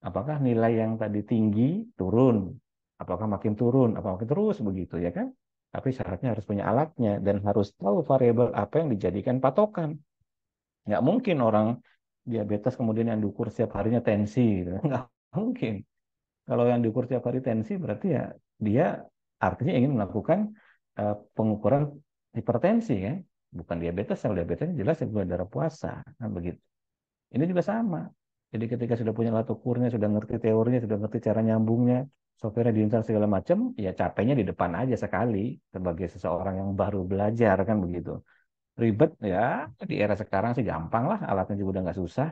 Apakah nilai yang tadi tinggi turun? Apakah makin turun? Apakah makin terus begitu ya kan? Tapi syaratnya harus punya alatnya dan harus tahu variabel apa yang dijadikan patokan. Nggak mungkin orang diabetes kemudian yang diukur setiap harinya tensi. Gitu. Nggak mungkin. Kalau yang diukur setiap hari tensi berarti ya dia artinya ingin melakukan eh, pengukuran hipertensi Ya? Bukan diabetes, kalau diabetes jelas ya gula darah puasa. Kan begitu. Ini juga sama. Jadi ketika sudah punya alat ukurnya, sudah ngerti teorinya, sudah ngerti cara nyambungnya, software diinstal segala macam, ya capeknya di depan aja sekali sebagai seseorang yang baru belajar kan begitu. Ribet ya di era sekarang sih gampang lah alatnya juga udah nggak susah.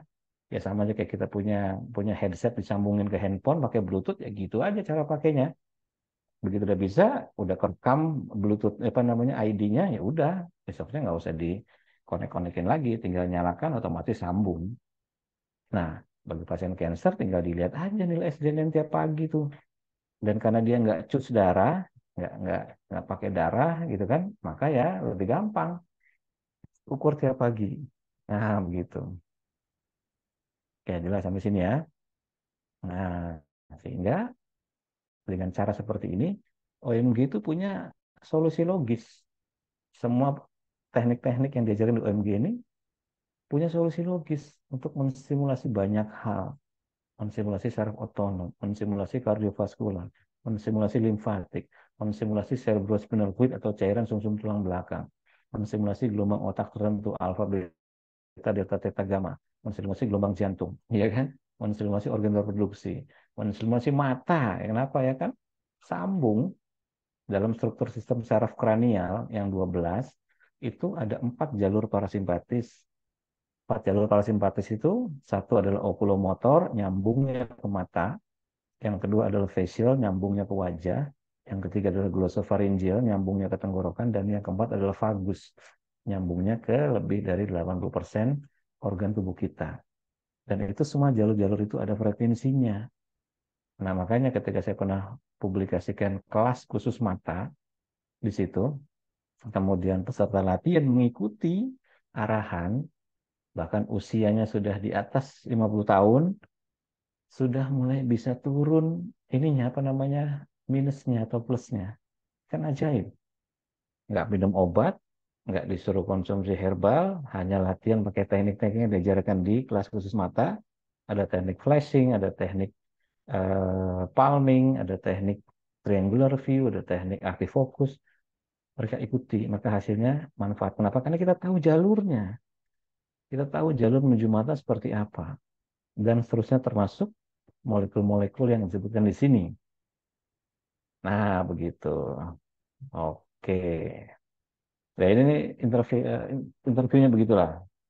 Ya sama aja kayak kita punya punya headset disambungin ke handphone pakai Bluetooth ya gitu aja cara pakainya. Begitu udah bisa, udah kerekam Bluetooth apa namanya ID-nya ya udah besoknya nggak usah di konek-konekin lagi, tinggal nyalakan otomatis sambung. Nah, bagi pasien cancer tinggal dilihat aja nilai SDN tiap pagi tuh dan karena dia nggak cuci darah nggak nggak nggak pakai darah gitu kan maka ya lebih gampang ukur tiap pagi nah begitu oke ya, jelas sampai sini ya nah sehingga dengan cara seperti ini OMG itu punya solusi logis semua teknik-teknik yang diajarkan di OMG ini punya solusi logis untuk menstimulasi banyak hal. Mensimulasi saraf otonom, mensimulasi kardiovaskular, mensimulasi limfatik, mensimulasi cerebrospinal fluid atau cairan sumsum -sum tulang belakang, mensimulasi gelombang otak tertentu alfa, beta, delta, theta, gamma, mensimulasi gelombang jantung, ya kan? Mensimulasi organ reproduksi, mensimulasi mata. Ya, kenapa ya kan? Sambung dalam struktur sistem saraf kranial yang 12 itu ada empat jalur parasimpatis Empat jalur simpatis itu, satu adalah okulomotor, nyambungnya ke mata. Yang kedua adalah facial, nyambungnya ke wajah. Yang ketiga adalah glossopharyngeal, nyambungnya ke tenggorokan. Dan yang keempat adalah vagus, nyambungnya ke lebih dari 80% organ tubuh kita. Dan itu semua jalur-jalur itu ada frekuensinya. Nah, makanya ketika saya pernah publikasikan kelas khusus mata di situ, kemudian peserta latihan mengikuti arahan bahkan usianya sudah di atas 50 tahun, sudah mulai bisa turun ininya apa namanya minusnya atau plusnya. Kan ajaib. Nggak minum obat, nggak disuruh konsumsi herbal, hanya latihan pakai teknik-teknik yang diajarkan di kelas khusus mata. Ada teknik flashing, ada teknik uh, palming, ada teknik triangular view, ada teknik active fokus. Mereka ikuti, maka hasilnya manfaat. Kenapa? Karena kita tahu jalurnya kita tahu jalur menuju mata seperti apa dan seterusnya termasuk molekul-molekul yang disebutkan di sini. Nah, begitu. Oke. Nah, ini interview eh, interviewnya begitulah.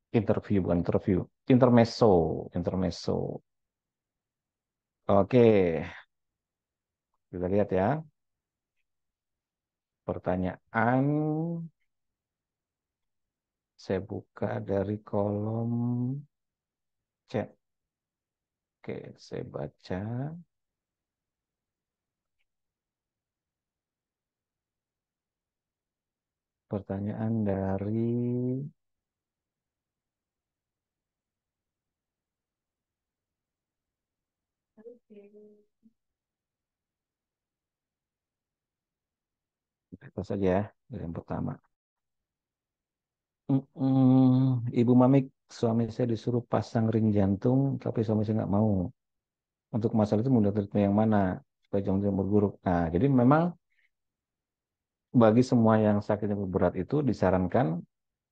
Interview bukan interview, Intermeso, intermeso. Oke. Kita lihat ya. Pertanyaan saya buka dari kolom chat. Oke, saya baca. Pertanyaan dari Kita saja ya, yang pertama. Ibu Mamik, suami saya disuruh pasang ring jantung, tapi suami saya nggak mau. Untuk masalah itu mudah ritme yang mana supaya jantung tidak berguruk. Nah, jadi memang bagi semua yang sakitnya berat itu disarankan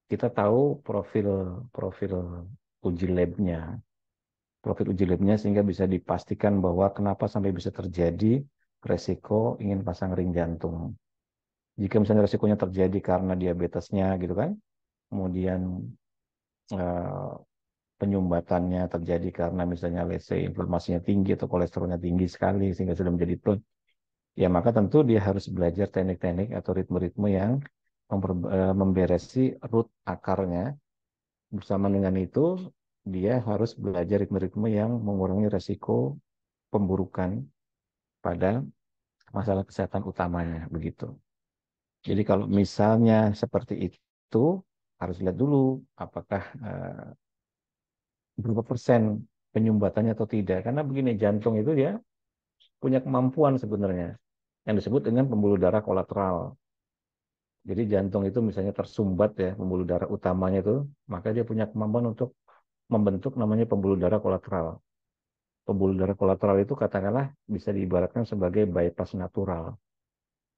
kita tahu profil profil uji labnya, profil uji labnya sehingga bisa dipastikan bahwa kenapa sampai bisa terjadi resiko ingin pasang ring jantung. Jika misalnya resikonya terjadi karena diabetesnya gitu kan, kemudian uh, penyumbatannya terjadi karena misalnya lese inflamasinya tinggi atau kolesterolnya tinggi sekali sehingga sudah menjadi plon ya maka tentu dia harus belajar teknik-teknik atau ritme-ritme yang eh, memberesi root akarnya bersama dengan itu dia harus belajar ritme-ritme yang mengurangi resiko pemburukan pada masalah kesehatan utamanya begitu. Jadi kalau misalnya seperti itu harus lihat dulu apakah uh, berapa persen penyumbatannya atau tidak. Karena begini, jantung itu dia punya kemampuan sebenarnya yang disebut dengan pembuluh darah kolateral. Jadi jantung itu misalnya tersumbat ya pembuluh darah utamanya itu, maka dia punya kemampuan untuk membentuk namanya pembuluh darah kolateral. Pembuluh darah kolateral itu katakanlah bisa diibaratkan sebagai bypass natural.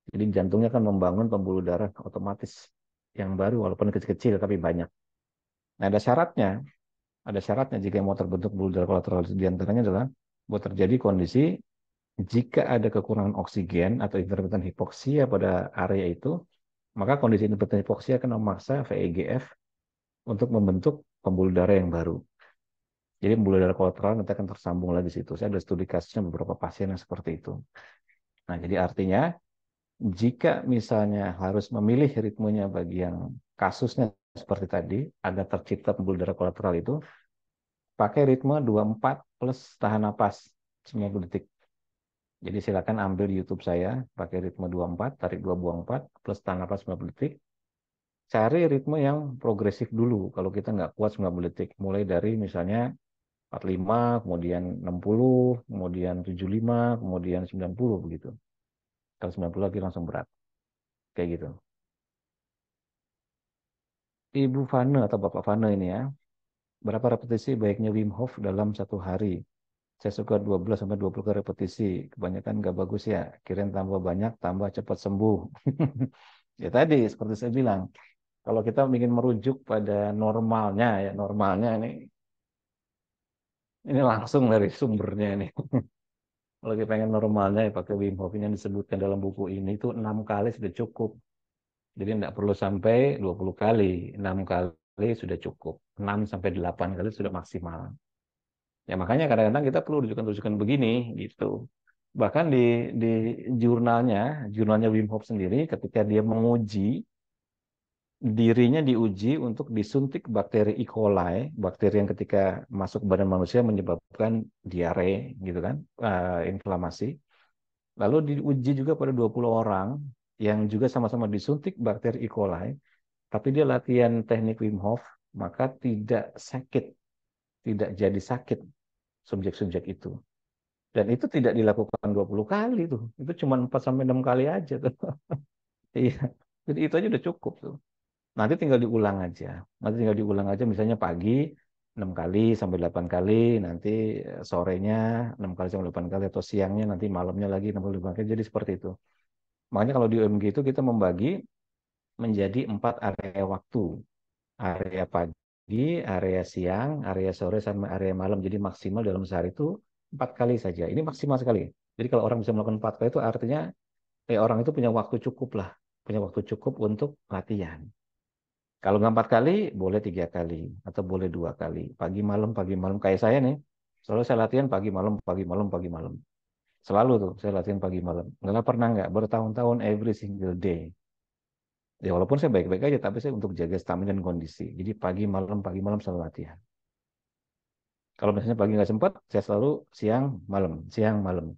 Jadi jantungnya akan membangun pembuluh darah otomatis yang baru walaupun kecil-kecil tapi banyak. Nah, ada syaratnya. Ada syaratnya jika mau terbentuk bulldar kolateral antaranya adalah buat terjadi kondisi jika ada kekurangan oksigen atau intermittent hipoksia pada area itu, maka kondisi intermittent hipoksia akan memaksa VEGF untuk membentuk pembuluh darah yang baru. Jadi pembuluh darah kolateral nanti akan tersambung lagi situ. Saya ada studi kasusnya beberapa pasien yang seperti itu. Nah, jadi artinya jika misalnya harus memilih ritmenya bagi yang kasusnya seperti tadi, ada tercipta pembuluh darah kolateral itu, pakai ritme 24 plus tahan napas 90 detik. Jadi silakan ambil di YouTube saya, pakai ritme 24, tarik 2 buang 4, plus tahan napas 90 detik. Cari ritme yang progresif dulu, kalau kita nggak kuat 90 detik. Mulai dari misalnya 45, kemudian 60, kemudian 75, kemudian 90 begitu. Kalau 90 lagi langsung berat. Kayak gitu. Ibu Fana atau Bapak Fana ini ya. Berapa repetisi baiknya Wim Hof dalam satu hari? Saya suka 12 sampai 20 kali repetisi. Kebanyakan nggak bagus ya. Kirain tambah banyak, tambah cepat sembuh. ya tadi seperti saya bilang, kalau kita ingin merujuk pada normalnya ya normalnya ini ini langsung dari sumbernya ini Kalau kita pengen normalnya ya pakai Wim Hof ini yang disebutkan dalam buku ini itu enam kali sudah cukup. Jadi tidak perlu sampai 20 kali, enam kali sudah cukup. Enam sampai delapan kali sudah maksimal. Ya makanya kadang-kadang kita perlu rujukan-rujukan begini gitu. Bahkan di di jurnalnya, jurnalnya Wim Hof sendiri ketika dia menguji dirinya diuji untuk disuntik bakteri E. coli, bakteri yang ketika masuk badan manusia menyebabkan diare gitu kan, uh, inflamasi. Lalu diuji juga pada 20 orang yang juga sama-sama disuntik bakteri E. coli, tapi dia latihan teknik Wim Hof, maka tidak sakit, tidak jadi sakit subjek-subjek itu. Dan itu tidak dilakukan 20 kali tuh. Itu cuma 4 sampai 6 kali aja tuh. Iya. Jadi itu aja udah cukup tuh nanti tinggal diulang aja. Nanti tinggal diulang aja misalnya pagi 6 kali sampai 8 kali, nanti eh, sorenya 6 kali sampai 8 kali atau siangnya nanti malamnya lagi enam kali. Jadi seperti itu. Makanya kalau di UMG itu kita membagi menjadi empat area waktu. Area pagi, area siang, area sore, sama area malam. Jadi maksimal dalam sehari itu empat kali saja. Ini maksimal sekali. Jadi kalau orang bisa melakukan empat kali itu artinya eh, orang itu punya waktu cukup lah. Punya waktu cukup untuk latihan kalau nggak empat kali, boleh tiga kali atau boleh dua kali. Pagi malam, pagi malam kayak saya nih. Selalu saya latihan pagi malam, pagi malam, pagi malam. Selalu tuh saya latihan pagi malam. Nggak pernah nggak bertahun-tahun every single day. Ya walaupun saya baik-baik aja, tapi saya untuk jaga stamina dan kondisi. Jadi pagi malam, pagi malam selalu latihan. Kalau misalnya pagi nggak sempat, saya selalu siang malam, siang malam,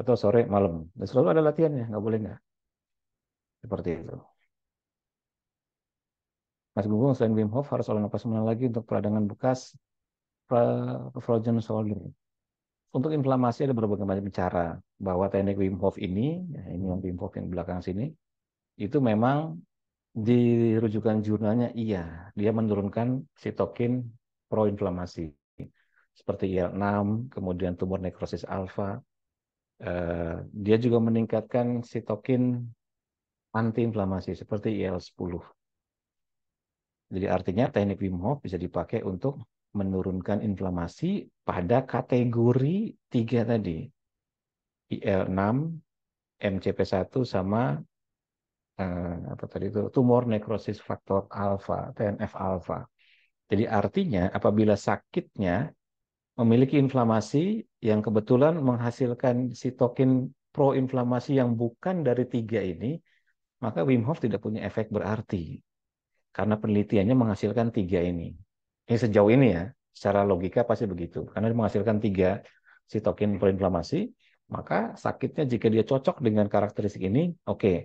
atau sore malam. Dan selalu ada latihannya, nggak boleh nggak. Seperti itu. Mas Gunggung selain Wim Hof harus olah nafas mana lagi untuk peradangan bekas frozen shoulder. Untuk inflamasi ada berbagai macam cara bahwa teknik Wim Hof ini, ya ini yang Wim Hof yang belakang sini, itu memang dirujukan jurnalnya iya, dia menurunkan sitokin proinflamasi seperti IL-6, kemudian tumor nekrosis alfa. Eh, dia juga meningkatkan sitokin antiinflamasi seperti IL-10. E jadi artinya teknik Wim Hof bisa dipakai untuk menurunkan inflamasi pada kategori tiga tadi. IL6, MCP1 sama eh, apa tadi itu tumor necrosis faktor alfa, TNF alfa. Jadi artinya apabila sakitnya memiliki inflamasi yang kebetulan menghasilkan sitokin proinflamasi yang bukan dari tiga ini, maka Wim Hof tidak punya efek berarti. Karena penelitiannya menghasilkan tiga ini. Ini sejauh ini ya, secara logika pasti begitu. Karena menghasilkan tiga sitokin proinflamasi, maka sakitnya jika dia cocok dengan karakteristik ini, oke. Okay.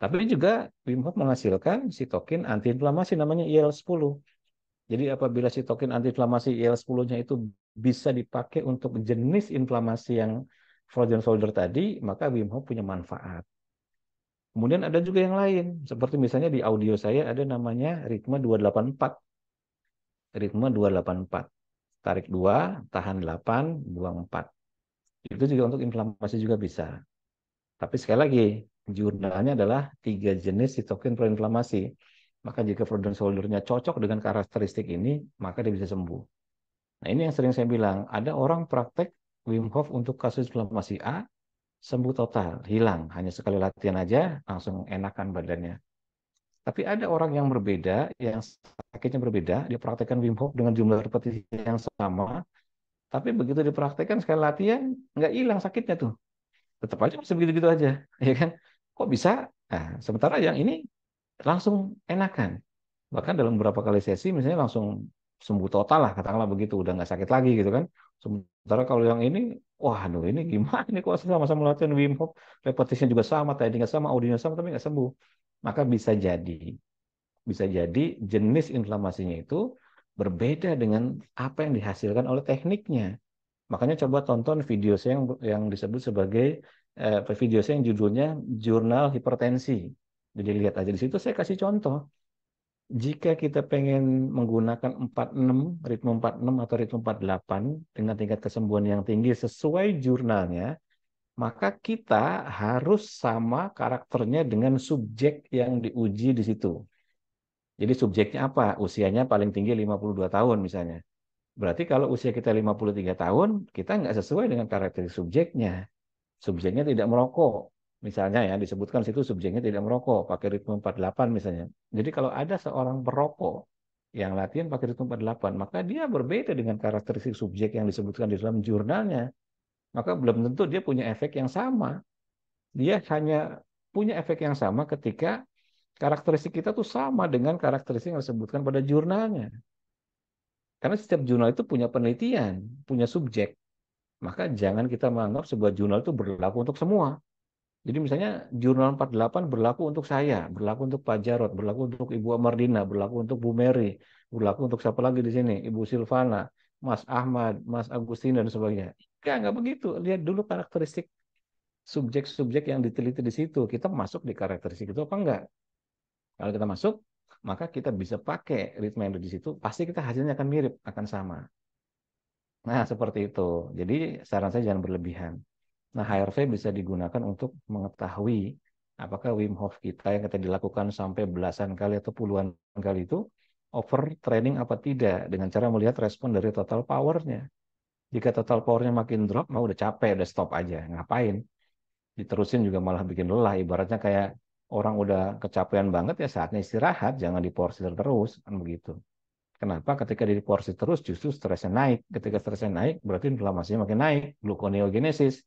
Tapi juga Wim Hof menghasilkan sitokin antiinflamasi namanya IL-10. Jadi apabila sitokin antiinflamasi IL-10-nya itu bisa dipakai untuk jenis inflamasi yang frozen solder tadi, maka Wim Hof punya manfaat. Kemudian ada juga yang lain, seperti misalnya di audio saya ada namanya ritme 284. Ritme 284. Tarik 2, tahan 8, buang 4. Itu juga untuk inflamasi juga bisa. Tapi sekali lagi, jurnalnya adalah tiga jenis sitokin proinflamasi. Maka jika frozen shoulder-nya cocok dengan karakteristik ini, maka dia bisa sembuh. Nah ini yang sering saya bilang, ada orang praktek Wim Hof untuk kasus inflamasi A, sembuh total, hilang. Hanya sekali latihan aja langsung enakan badannya. Tapi ada orang yang berbeda, yang sakitnya berbeda, dia praktekkan Wim Hof dengan jumlah repetisi yang sama, tapi begitu dipraktekkan sekali latihan, nggak hilang sakitnya tuh. Tetap aja masih begitu-gitu aja, ya kan? Kok bisa? Nah, sementara yang ini langsung enakan. Bahkan dalam beberapa kali sesi misalnya langsung sembuh total lah, katakanlah begitu, udah nggak sakit lagi gitu kan. Sementara kalau yang ini wah aduh ini gimana nih kok sama-sama melakukan Wim Hof repetisinya juga sama tekniknya sama audionya sama tapi nggak sembuh maka bisa jadi bisa jadi jenis inflamasinya itu berbeda dengan apa yang dihasilkan oleh tekniknya makanya coba tonton video saya yang yang disebut sebagai eh, video saya yang judulnya jurnal hipertensi jadi lihat aja di situ saya kasih contoh jika kita pengen menggunakan 46, ritme 46 atau ritme 48 dengan tingkat kesembuhan yang tinggi sesuai jurnalnya, maka kita harus sama karakternya dengan subjek yang diuji di situ. Jadi subjeknya apa? Usianya paling tinggi 52 tahun misalnya. Berarti kalau usia kita 53 tahun, kita nggak sesuai dengan karakter subjeknya. Subjeknya tidak merokok, Misalnya ya disebutkan situ subjeknya tidak merokok, pakai ritme 48 misalnya. Jadi kalau ada seorang perokok yang latihan pakai ritme 48, maka dia berbeda dengan karakteristik subjek yang disebutkan di dalam jurnalnya. Maka belum tentu dia punya efek yang sama. Dia hanya punya efek yang sama ketika karakteristik kita tuh sama dengan karakteristik yang disebutkan pada jurnalnya. Karena setiap jurnal itu punya penelitian, punya subjek. Maka jangan kita menganggap sebuah jurnal itu berlaku untuk semua. Jadi misalnya jurnal 48 berlaku untuk saya, berlaku untuk Pak Jarot, berlaku untuk Ibu Amardina, berlaku untuk Bu Mary, berlaku untuk siapa lagi di sini, Ibu Silvana, Mas Ahmad, Mas Agustin dan sebagainya. Ya nggak begitu. Lihat dulu karakteristik subjek-subjek yang diteliti di situ. Kita masuk di karakteristik itu apa enggak? Kalau kita masuk, maka kita bisa pakai ritme yang ada di situ. Pasti kita hasilnya akan mirip, akan sama. Nah, seperti itu. Jadi saran saya jangan berlebihan. Nah, HRV bisa digunakan untuk mengetahui apakah Wim Hof kita yang kita dilakukan sampai belasan kali atau puluhan kali itu over training apa tidak dengan cara melihat respon dari total powernya. Jika total powernya makin drop, mau oh, udah capek, udah stop aja. Ngapain? Diterusin juga malah bikin lelah. Ibaratnya kayak orang udah kecapean banget ya saatnya istirahat, jangan diporsir terus, kan begitu. Kenapa? Ketika diporsir terus justru stresnya naik. Ketika stresnya naik berarti inflamasinya makin naik, gluconeogenesis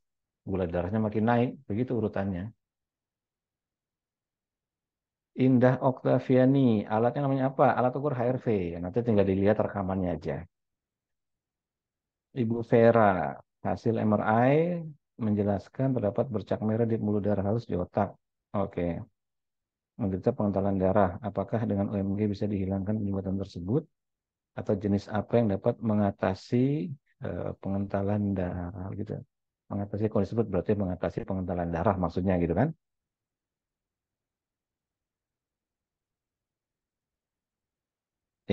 gula darahnya makin naik, begitu urutannya. Indah Oktaviani, alatnya namanya apa? Alat ukur HRV. Nanti tinggal dilihat rekamannya aja. Ibu Vera, hasil MRI menjelaskan terdapat bercak merah di mulut darah halus di otak. Oke. Menderita pengentalan darah. Apakah dengan UMG bisa dihilangkan penyumbatan tersebut? Atau jenis apa yang dapat mengatasi eh, pengentalan darah gitu? Mengatasi kondisi tersebut berarti mengatasi pengentalan darah maksudnya gitu kan.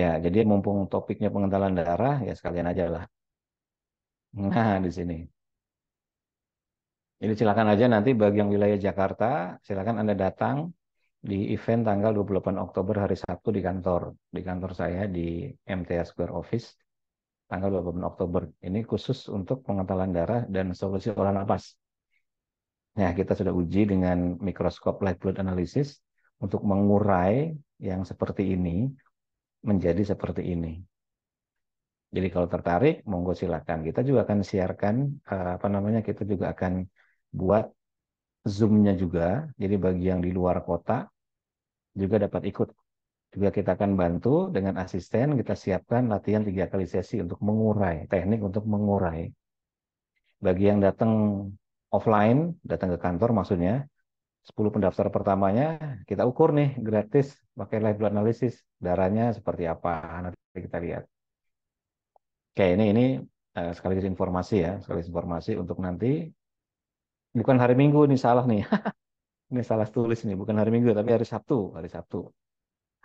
Ya, jadi mumpung topiknya pengentalan darah, ya sekalian aja lah. Nah, di sini. ini silakan aja nanti bagi yang wilayah Jakarta, silakan Anda datang di event tanggal 28 Oktober hari Sabtu di kantor. Di kantor saya di MTS Square Office tanggal 28 Oktober. Ini khusus untuk pengentalan darah dan solusi olah napas. Nah, kita sudah uji dengan mikroskop light blood analysis untuk mengurai yang seperti ini menjadi seperti ini. Jadi kalau tertarik, monggo silakan. Kita juga akan siarkan, eh, apa namanya, kita juga akan buat Zoom-nya juga. Jadi bagi yang di luar kota juga dapat ikut juga kita akan bantu dengan asisten kita siapkan latihan tiga kali sesi untuk mengurai teknik untuk mengurai bagi yang datang offline datang ke kantor maksudnya 10 pendaftar pertamanya kita ukur nih gratis pakai live blood analysis darahnya seperti apa nanti kita lihat oke ini ini uh, eh, sekali informasi ya sekali informasi untuk nanti bukan hari Minggu ini salah nih ini salah tulis nih bukan hari Minggu tapi hari Sabtu hari Sabtu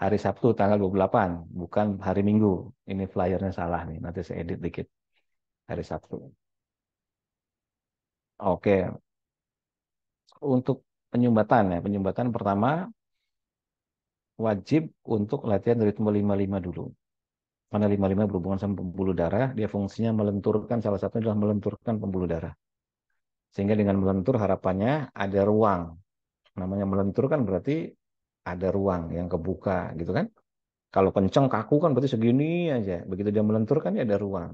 hari Sabtu tanggal 28, bukan hari Minggu. Ini flyernya salah nih, nanti saya edit dikit. Hari Sabtu. Oke. Untuk penyumbatan ya, penyumbatan pertama wajib untuk latihan ritme 55 dulu. Karena 55 berhubungan sama pembuluh darah, dia fungsinya melenturkan, salah satunya adalah melenturkan pembuluh darah. Sehingga dengan melentur harapannya ada ruang. Namanya melenturkan berarti ada ruang yang kebuka gitu kan. Kalau kenceng kaku kan berarti segini aja. Begitu dia melentur kan dia ada ruang.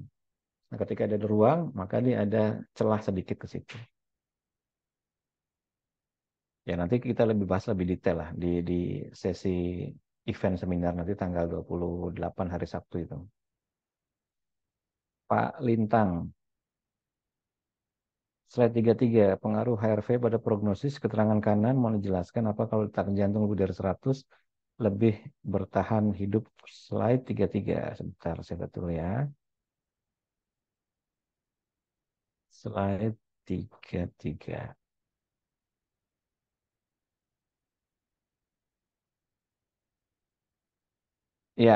Nah, ketika ada ruang, maka dia ada celah sedikit ke situ. Ya nanti kita lebih bahas lebih detail lah di, di sesi event seminar nanti tanggal 28 hari Sabtu itu. Pak Lintang, Slide 33, pengaruh HRV pada prognosis keterangan kanan mau dijelaskan apa kalau letak jantung lebih dari 100 lebih bertahan hidup slide 33. Sebentar saya betul ya. Slide 33. Ya,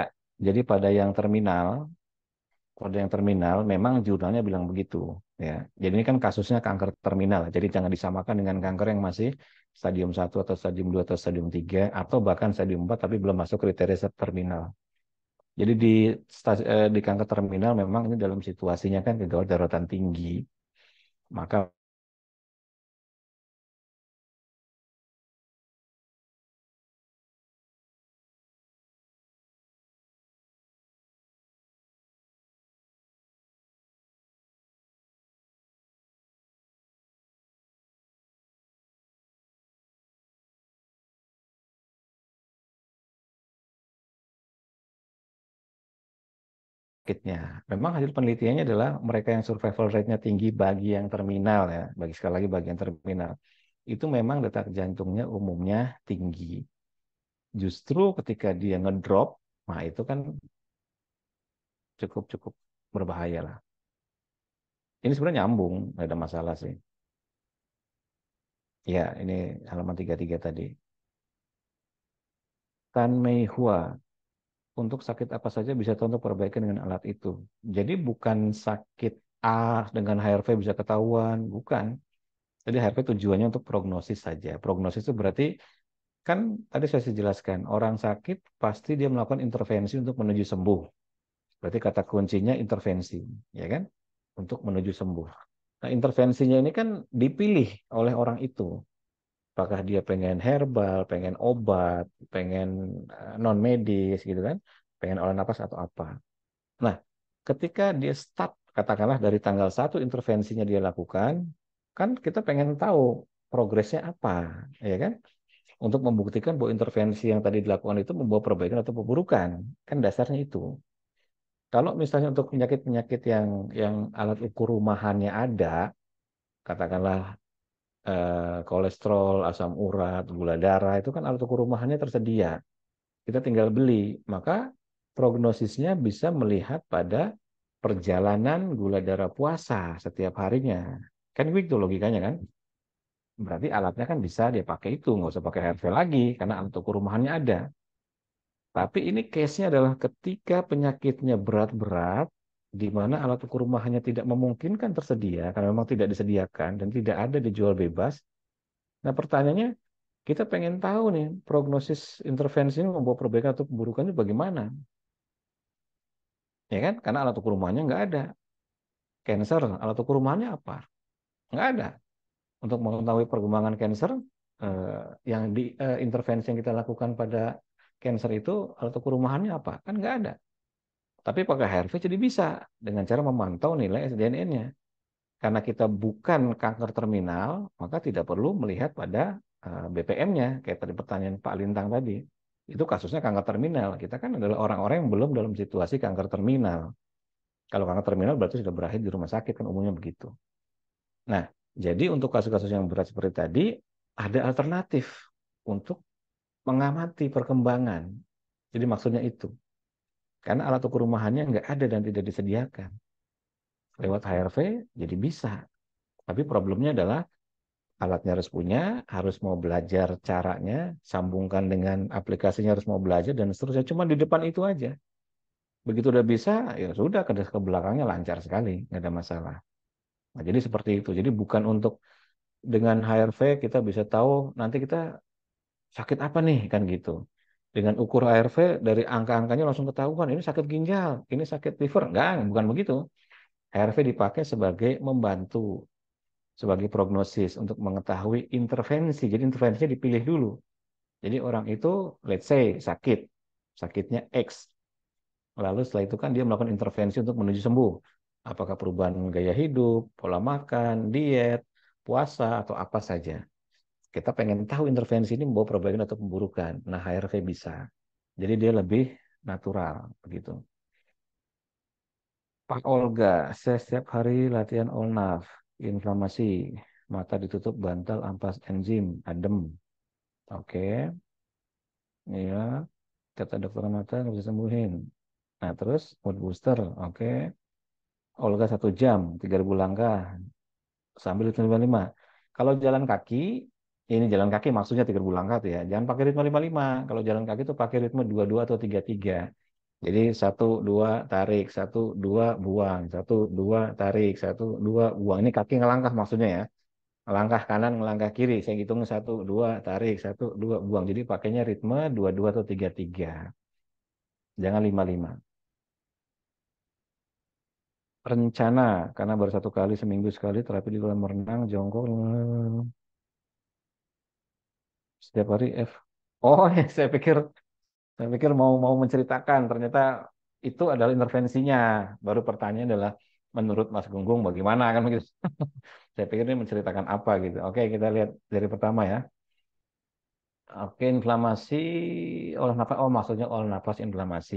jadi pada yang terminal, pada yang terminal memang jurnalnya bilang begitu Ya, jadi ini kan kasusnya kanker terminal. Jadi jangan disamakan dengan kanker yang masih stadium 1 atau stadium 2 atau stadium 3 atau bahkan stadium 4 tapi belum masuk kriteria terminal. Jadi di eh, di kanker terminal memang ini dalam situasinya kan kegawat daratan tinggi. Maka sakitnya. Memang hasil penelitiannya adalah mereka yang survival rate-nya tinggi bagi yang terminal ya, bagi sekali lagi bagi yang terminal. Itu memang detak jantungnya umumnya tinggi. Justru ketika dia ngedrop, nah itu kan cukup-cukup berbahaya lah. Ini sebenarnya nyambung, nggak ada masalah sih. Ya, ini halaman 33 tadi. Tan Mei Hua, untuk sakit apa saja bisa untuk perbaikan dengan alat itu. Jadi bukan sakit A dengan HRV bisa ketahuan, bukan. Jadi HRV tujuannya untuk prognosis saja. Prognosis itu berarti kan tadi saya sudah jelaskan orang sakit pasti dia melakukan intervensi untuk menuju sembuh. Berarti kata kuncinya intervensi, ya kan? Untuk menuju sembuh. Nah, intervensinya ini kan dipilih oleh orang itu apakah dia pengen herbal, pengen obat, pengen eh, non medis gitu kan, pengen olah nafas atau apa. Nah, ketika dia start katakanlah dari tanggal satu intervensinya dia lakukan, kan kita pengen tahu progresnya apa, ya kan? Untuk membuktikan bahwa intervensi yang tadi dilakukan itu membawa perbaikan atau perburukan, kan dasarnya itu. Kalau misalnya untuk penyakit-penyakit yang yang alat ukur rumahannya ada, katakanlah Eh, kolesterol, asam urat, gula darah itu kan alat ukur rumahannya tersedia. Kita tinggal beli, maka prognosisnya bisa melihat pada perjalanan gula darah puasa setiap harinya. Kan begitu logikanya kan? Berarti alatnya kan bisa dia pakai itu, nggak usah pakai HRV lagi karena alat ukur rumahannya ada. Tapi ini case-nya adalah ketika penyakitnya berat-berat, di mana alat ukur rumahnya tidak memungkinkan tersedia karena memang tidak disediakan dan tidak ada dijual bebas. Nah pertanyaannya kita pengen tahu nih prognosis intervensi ini membawa perbaikan atau itu bagaimana? Ya kan? Karena alat ukur rumahnya nggak ada. Cancer, alat ukur rumahnya apa? Nggak ada. Untuk mengetahui perkembangan cancer, eh, yang di eh, intervensi yang kita lakukan pada cancer itu alat ukur rumahannya apa? Kan nggak ada. Tapi pakai HRV jadi bisa dengan cara memantau nilai SDNN-nya. Karena kita bukan kanker terminal, maka tidak perlu melihat pada eh, BPM-nya kayak tadi pertanyaan Pak Lintang tadi. Itu kasusnya kanker terminal. Kita kan adalah orang-orang yang belum dalam situasi kanker terminal. Kalau kanker terminal berarti sudah berakhir di rumah sakit kan umumnya begitu. Nah, jadi untuk kasus-kasus yang berat seperti tadi ada alternatif untuk mengamati perkembangan. Jadi maksudnya itu. Karena alat ukur rumahannya nggak ada dan tidak disediakan. Lewat HRV jadi bisa. Tapi problemnya adalah alatnya harus punya, harus mau belajar caranya, sambungkan dengan aplikasinya harus mau belajar dan seterusnya. Cuma di depan itu aja. Begitu udah bisa, ya sudah ke, ke belakangnya lancar sekali, nggak ada masalah. Nah, jadi seperti itu. Jadi bukan untuk dengan HRV kita bisa tahu nanti kita sakit apa nih kan gitu dengan ukur ARV dari angka-angkanya langsung ketahuan ini sakit ginjal, ini sakit liver. Enggak, bukan begitu. ARV dipakai sebagai membantu sebagai prognosis untuk mengetahui intervensi. Jadi intervensinya dipilih dulu. Jadi orang itu let's say sakit, sakitnya X. Lalu setelah itu kan dia melakukan intervensi untuk menuju sembuh. Apakah perubahan gaya hidup, pola makan, diet, puasa atau apa saja kita pengen tahu intervensi ini membawa perbaikan atau pemburukan. Nah, HRV bisa. Jadi dia lebih natural begitu. Pak Olga, saya setiap hari latihan olnaf, inflamasi, mata ditutup bantal ampas enzim, adem. Oke. Okay. Ya, kata dokter mata nggak bisa sembuhin. Nah, terus mood booster, oke. Okay. Olga satu jam, 3000 langkah, sambil 95. Kalau jalan kaki, ini jalan kaki maksudnya tiga ribu langkah tuh ya. Jangan pakai ritme lima lima. Kalau jalan kaki tuh pakai ritme dua dua atau tiga tiga. Jadi satu dua tarik, satu dua buang, satu dua tarik, satu dua buang. Ini kaki ngelangkah maksudnya ya. Langkah kanan, ngelangkah kiri. Saya hitung satu dua tarik, satu dua buang. Jadi pakainya ritme dua dua atau tiga tiga. Jangan lima lima. Rencana karena baru satu kali seminggu sekali terapi di kolam renang jongkok setiap hari F oh ya, saya pikir saya pikir mau mau menceritakan ternyata itu adalah intervensinya baru pertanyaan adalah menurut Mas Gunggung bagaimana kan begitu saya pikir ini menceritakan apa gitu oke kita lihat dari pertama ya oke inflamasi olah nafas oh maksudnya olah nafas inflamasi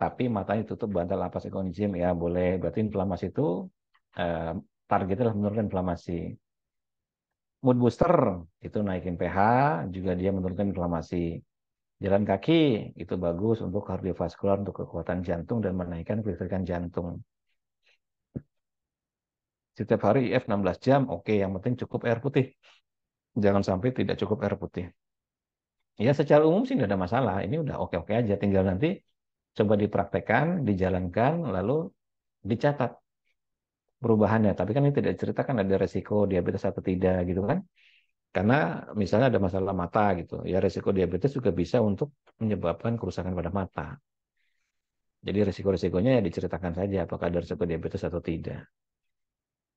tapi matanya tutup bantal lapas ekonjim ya boleh berarti inflamasi itu eh, targetnya adalah menurunkan inflamasi mood booster itu naikin pH, juga dia menurunkan inflamasi. Jalan kaki itu bagus untuk kardiovaskular, untuk kekuatan jantung dan menaikkan kelistrikan jantung. Setiap hari IF 16 jam, oke, okay, yang penting cukup air putih. Jangan sampai tidak cukup air putih. Ya secara umum sih tidak ada masalah, ini udah oke-oke aja, tinggal nanti coba dipraktekkan, dijalankan, lalu dicatat perubahannya. Tapi kan ini tidak diceritakan ada resiko diabetes atau tidak gitu kan. Karena misalnya ada masalah mata gitu, ya resiko diabetes juga bisa untuk menyebabkan kerusakan pada mata. Jadi resiko-resikonya ya diceritakan saja apakah ada resiko diabetes atau tidak.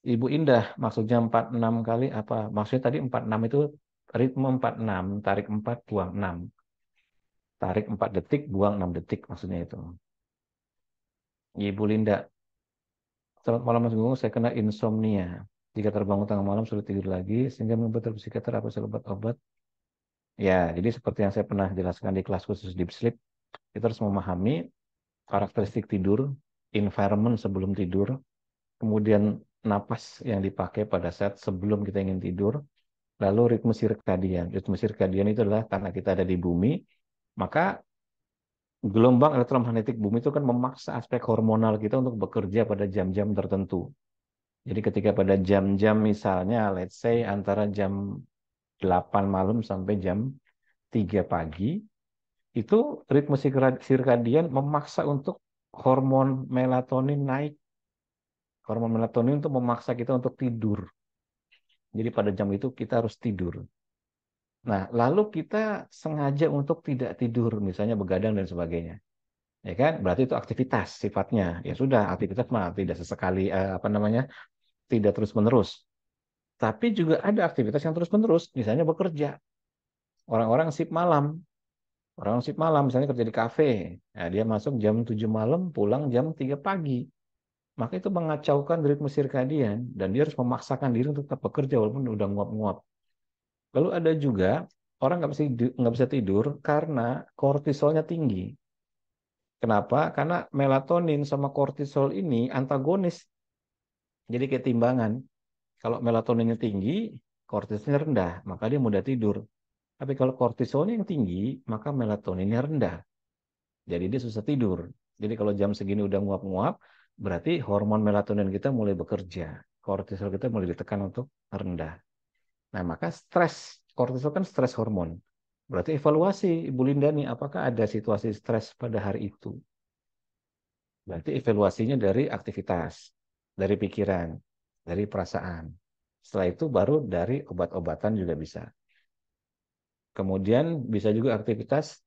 Ibu Indah, maksudnya 46 kali apa? Maksudnya tadi 46 itu ritme 46, tarik 4, buang 6. Tarik 4 detik, buang 6 detik maksudnya itu. Ibu Linda, Selamat malam Mas Gunggung, saya kena insomnia. Jika terbangun tengah malam sulit tidur lagi sehingga membuat psikiater apa obat-obat. Ya, jadi seperti yang saya pernah jelaskan di kelas khusus deep sleep, kita harus memahami karakteristik tidur, environment sebelum tidur, kemudian napas yang dipakai pada saat sebelum kita ingin tidur, lalu ritme sirkadian. Ya. Ritme sirkadian itu adalah karena kita ada di bumi, maka gelombang elektromagnetik bumi itu kan memaksa aspek hormonal kita untuk bekerja pada jam-jam tertentu. Jadi ketika pada jam-jam misalnya let's say antara jam 8 malam sampai jam 3 pagi itu ritme sirkadian memaksa untuk hormon melatonin naik. Hormon melatonin untuk memaksa kita untuk tidur. Jadi pada jam itu kita harus tidur. Nah, lalu kita sengaja untuk tidak tidur, misalnya begadang dan sebagainya. Ya kan? Berarti itu aktivitas sifatnya. Ya sudah, aktivitas mah tidak sesekali eh, apa namanya? tidak terus-menerus. Tapi juga ada aktivitas yang terus-menerus, misalnya bekerja. Orang-orang sip malam. Orang sip malam misalnya kerja di kafe. Nah, dia masuk jam 7 malam, pulang jam 3 pagi. Maka itu mengacaukan ritme sirkadian dan dia harus memaksakan diri untuk tetap bekerja walaupun udah nguap-nguap. Lalu ada juga orang nggak bisa nggak bisa tidur karena kortisolnya tinggi. Kenapa? Karena melatonin sama kortisol ini antagonis. Jadi ketimbangan. Kalau melatoninnya tinggi, kortisolnya rendah, maka dia mudah tidur. Tapi kalau kortisolnya yang tinggi, maka melatoninnya rendah. Jadi dia susah tidur. Jadi kalau jam segini udah nguap-nguap, berarti hormon melatonin kita mulai bekerja. Kortisol kita mulai ditekan untuk rendah. Nah, maka stres kortisol kan stres hormon. Berarti evaluasi Ibu Linda nih apakah ada situasi stres pada hari itu. Berarti evaluasinya dari aktivitas, dari pikiran, dari perasaan. Setelah itu baru dari obat-obatan juga bisa. Kemudian bisa juga aktivitas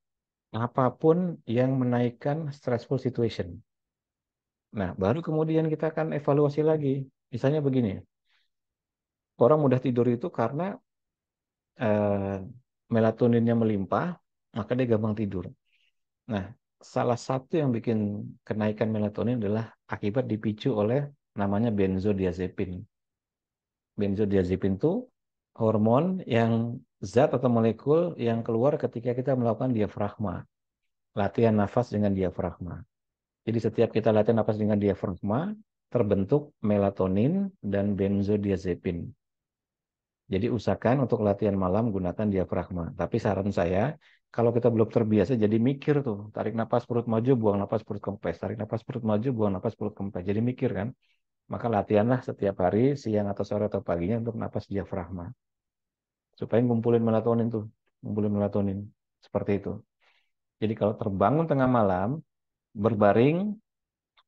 apapun yang menaikkan stressful situation. Nah, baru kemudian kita akan evaluasi lagi. Misalnya begini, orang mudah tidur itu karena eh, melatoninnya melimpah, maka dia gampang tidur. Nah, salah satu yang bikin kenaikan melatonin adalah akibat dipicu oleh namanya benzodiazepin. Benzodiazepin itu hormon yang zat atau molekul yang keluar ketika kita melakukan diafragma. Latihan nafas dengan diafragma. Jadi setiap kita latihan nafas dengan diafragma, terbentuk melatonin dan benzodiazepin. Jadi usahakan untuk latihan malam gunakan diafragma. Tapi saran saya, kalau kita belum terbiasa jadi mikir tuh. Tarik nafas perut maju, buang nafas perut kempes. Tarik nafas perut maju, buang nafas perut kempes. Jadi mikir kan. Maka latihanlah setiap hari, siang atau sore atau paginya untuk nafas diafragma. Supaya ngumpulin melatonin tuh. Ngumpulin melatonin. Seperti itu. Jadi kalau terbangun tengah malam, berbaring,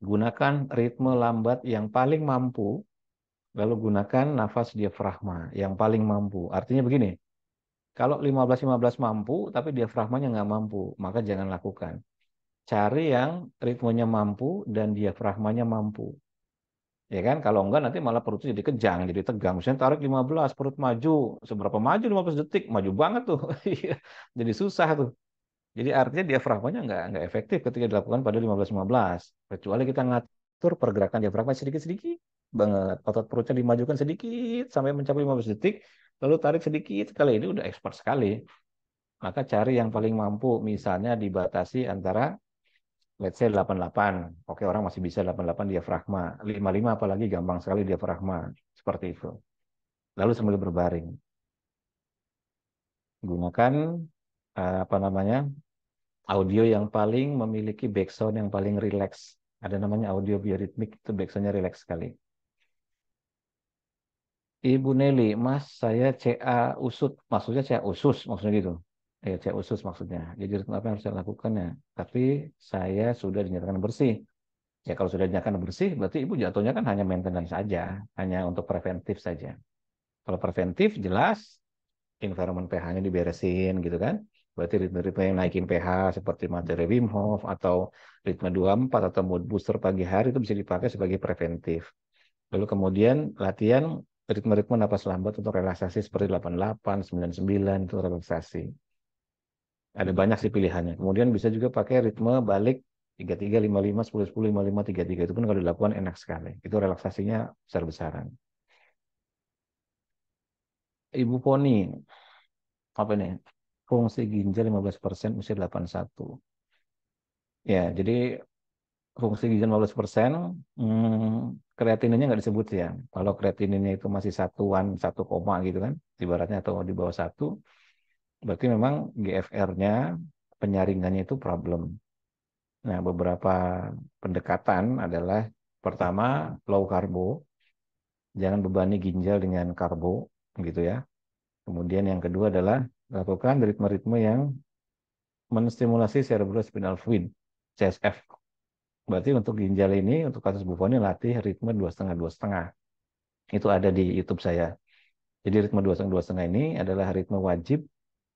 gunakan ritme lambat yang paling mampu Lalu gunakan nafas diafragma yang paling mampu. Artinya begini, kalau 15-15 mampu, tapi diafragmanya nggak mampu, maka jangan lakukan. Cari yang ritmenya mampu dan diafragmanya mampu. Ya kan? Kalau enggak nanti malah perutnya jadi kejang, jadi tegang. Misalnya tarik 15, perut maju. Seberapa maju 15 detik? Maju banget tuh. Iya. jadi susah tuh. Jadi artinya diafragmanya nggak, nggak efektif ketika dilakukan pada 15-15. Kecuali kita ngatur pergerakan diafragma sedikit-sedikit banget. Otot perutnya dimajukan sedikit sampai mencapai 15 detik, lalu tarik sedikit sekali. Ini udah ekspor sekali. Maka cari yang paling mampu, misalnya dibatasi antara let's say 88. Oke, orang masih bisa 88 diafragma. 55 apalagi gampang sekali diafragma. Seperti itu. Lalu sambil berbaring. Gunakan eh, apa namanya? audio yang paling memiliki backsound yang paling rileks. Ada namanya audio bioritmik itu backsoundnya rileks sekali. Ibu Nelly, Mas, saya CA usut, maksudnya CA usus, maksudnya gitu. Ya, CA usus maksudnya. Jadi apa yang harus saya lakukan ya? Tapi saya sudah dinyatakan bersih. Ya kalau sudah dinyatakan bersih, berarti ibu jatuhnya kan hanya maintenance saja, hanya untuk preventif saja. Kalau preventif jelas environment pH-nya diberesin gitu kan. Berarti ritme-ritme yang naikin pH seperti materi Wim Hof atau ritme 24 atau mood booster pagi hari itu bisa dipakai sebagai preventif. Lalu kemudian latihan ritme-ritme napas lambat untuk relaksasi seperti 88, 99 itu relaksasi. Ada hmm. banyak sih pilihannya. Kemudian bisa juga pakai ritme balik 33, 55, 10, 10, 55, 33. Itu pun kalau dilakukan enak sekali. Itu relaksasinya besar-besaran. Ibu Poni, apa ini? Fungsi ginjal 15% usia 81. Ya, jadi fungsi gizi 15 persen, hmm, kreatininnya nggak disebut ya. Kalau kreatininnya itu masih satuan, satu koma gitu kan, ibaratnya atau di bawah satu, berarti memang GFR-nya penyaringannya itu problem. Nah, beberapa pendekatan adalah pertama low karbo, jangan bebani ginjal dengan karbo gitu ya. Kemudian yang kedua adalah lakukan ritme-ritme yang menstimulasi cerebrospinal fluid, CSF Berarti untuk ginjal ini, untuk kasus ini latih ritme dua setengah dua setengah. Itu ada di YouTube saya. Jadi ritme dua setengah dua setengah ini adalah ritme wajib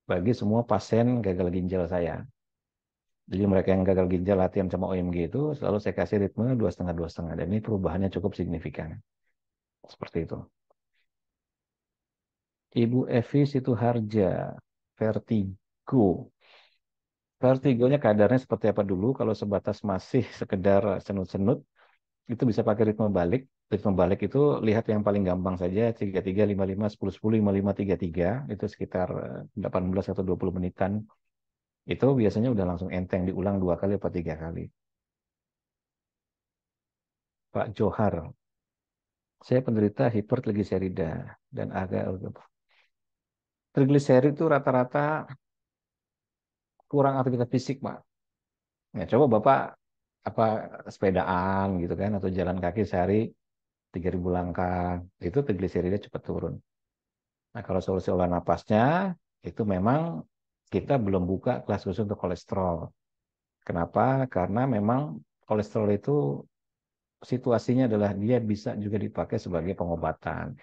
bagi semua pasien gagal ginjal saya. Jadi mereka yang gagal ginjal latihan sama OMG itu selalu saya kasih ritme dua setengah dua setengah. Dan ini perubahannya cukup signifikan. Seperti itu. Ibu Evi harja vertigo vertigonya kadarnya seperti apa dulu kalau sebatas masih sekedar senut-senut itu bisa pakai ritme balik ritme balik itu lihat yang paling gampang saja 33 55 10 10 55 33 itu sekitar 18 eh, atau 20 menitan itu biasanya udah langsung enteng diulang dua kali atau tiga kali Pak Johar saya penderita hipertrigliserida dan agak trigliserid itu rata-rata kurang aktivitas fisik pak ya coba bapak apa sepedaan gitu kan atau jalan kaki sehari 3000 langkah itu trigliserida cepat turun nah kalau solusi olah napasnya itu memang kita belum buka kelas khusus untuk kolesterol kenapa karena memang kolesterol itu situasinya adalah dia bisa juga dipakai sebagai pengobatan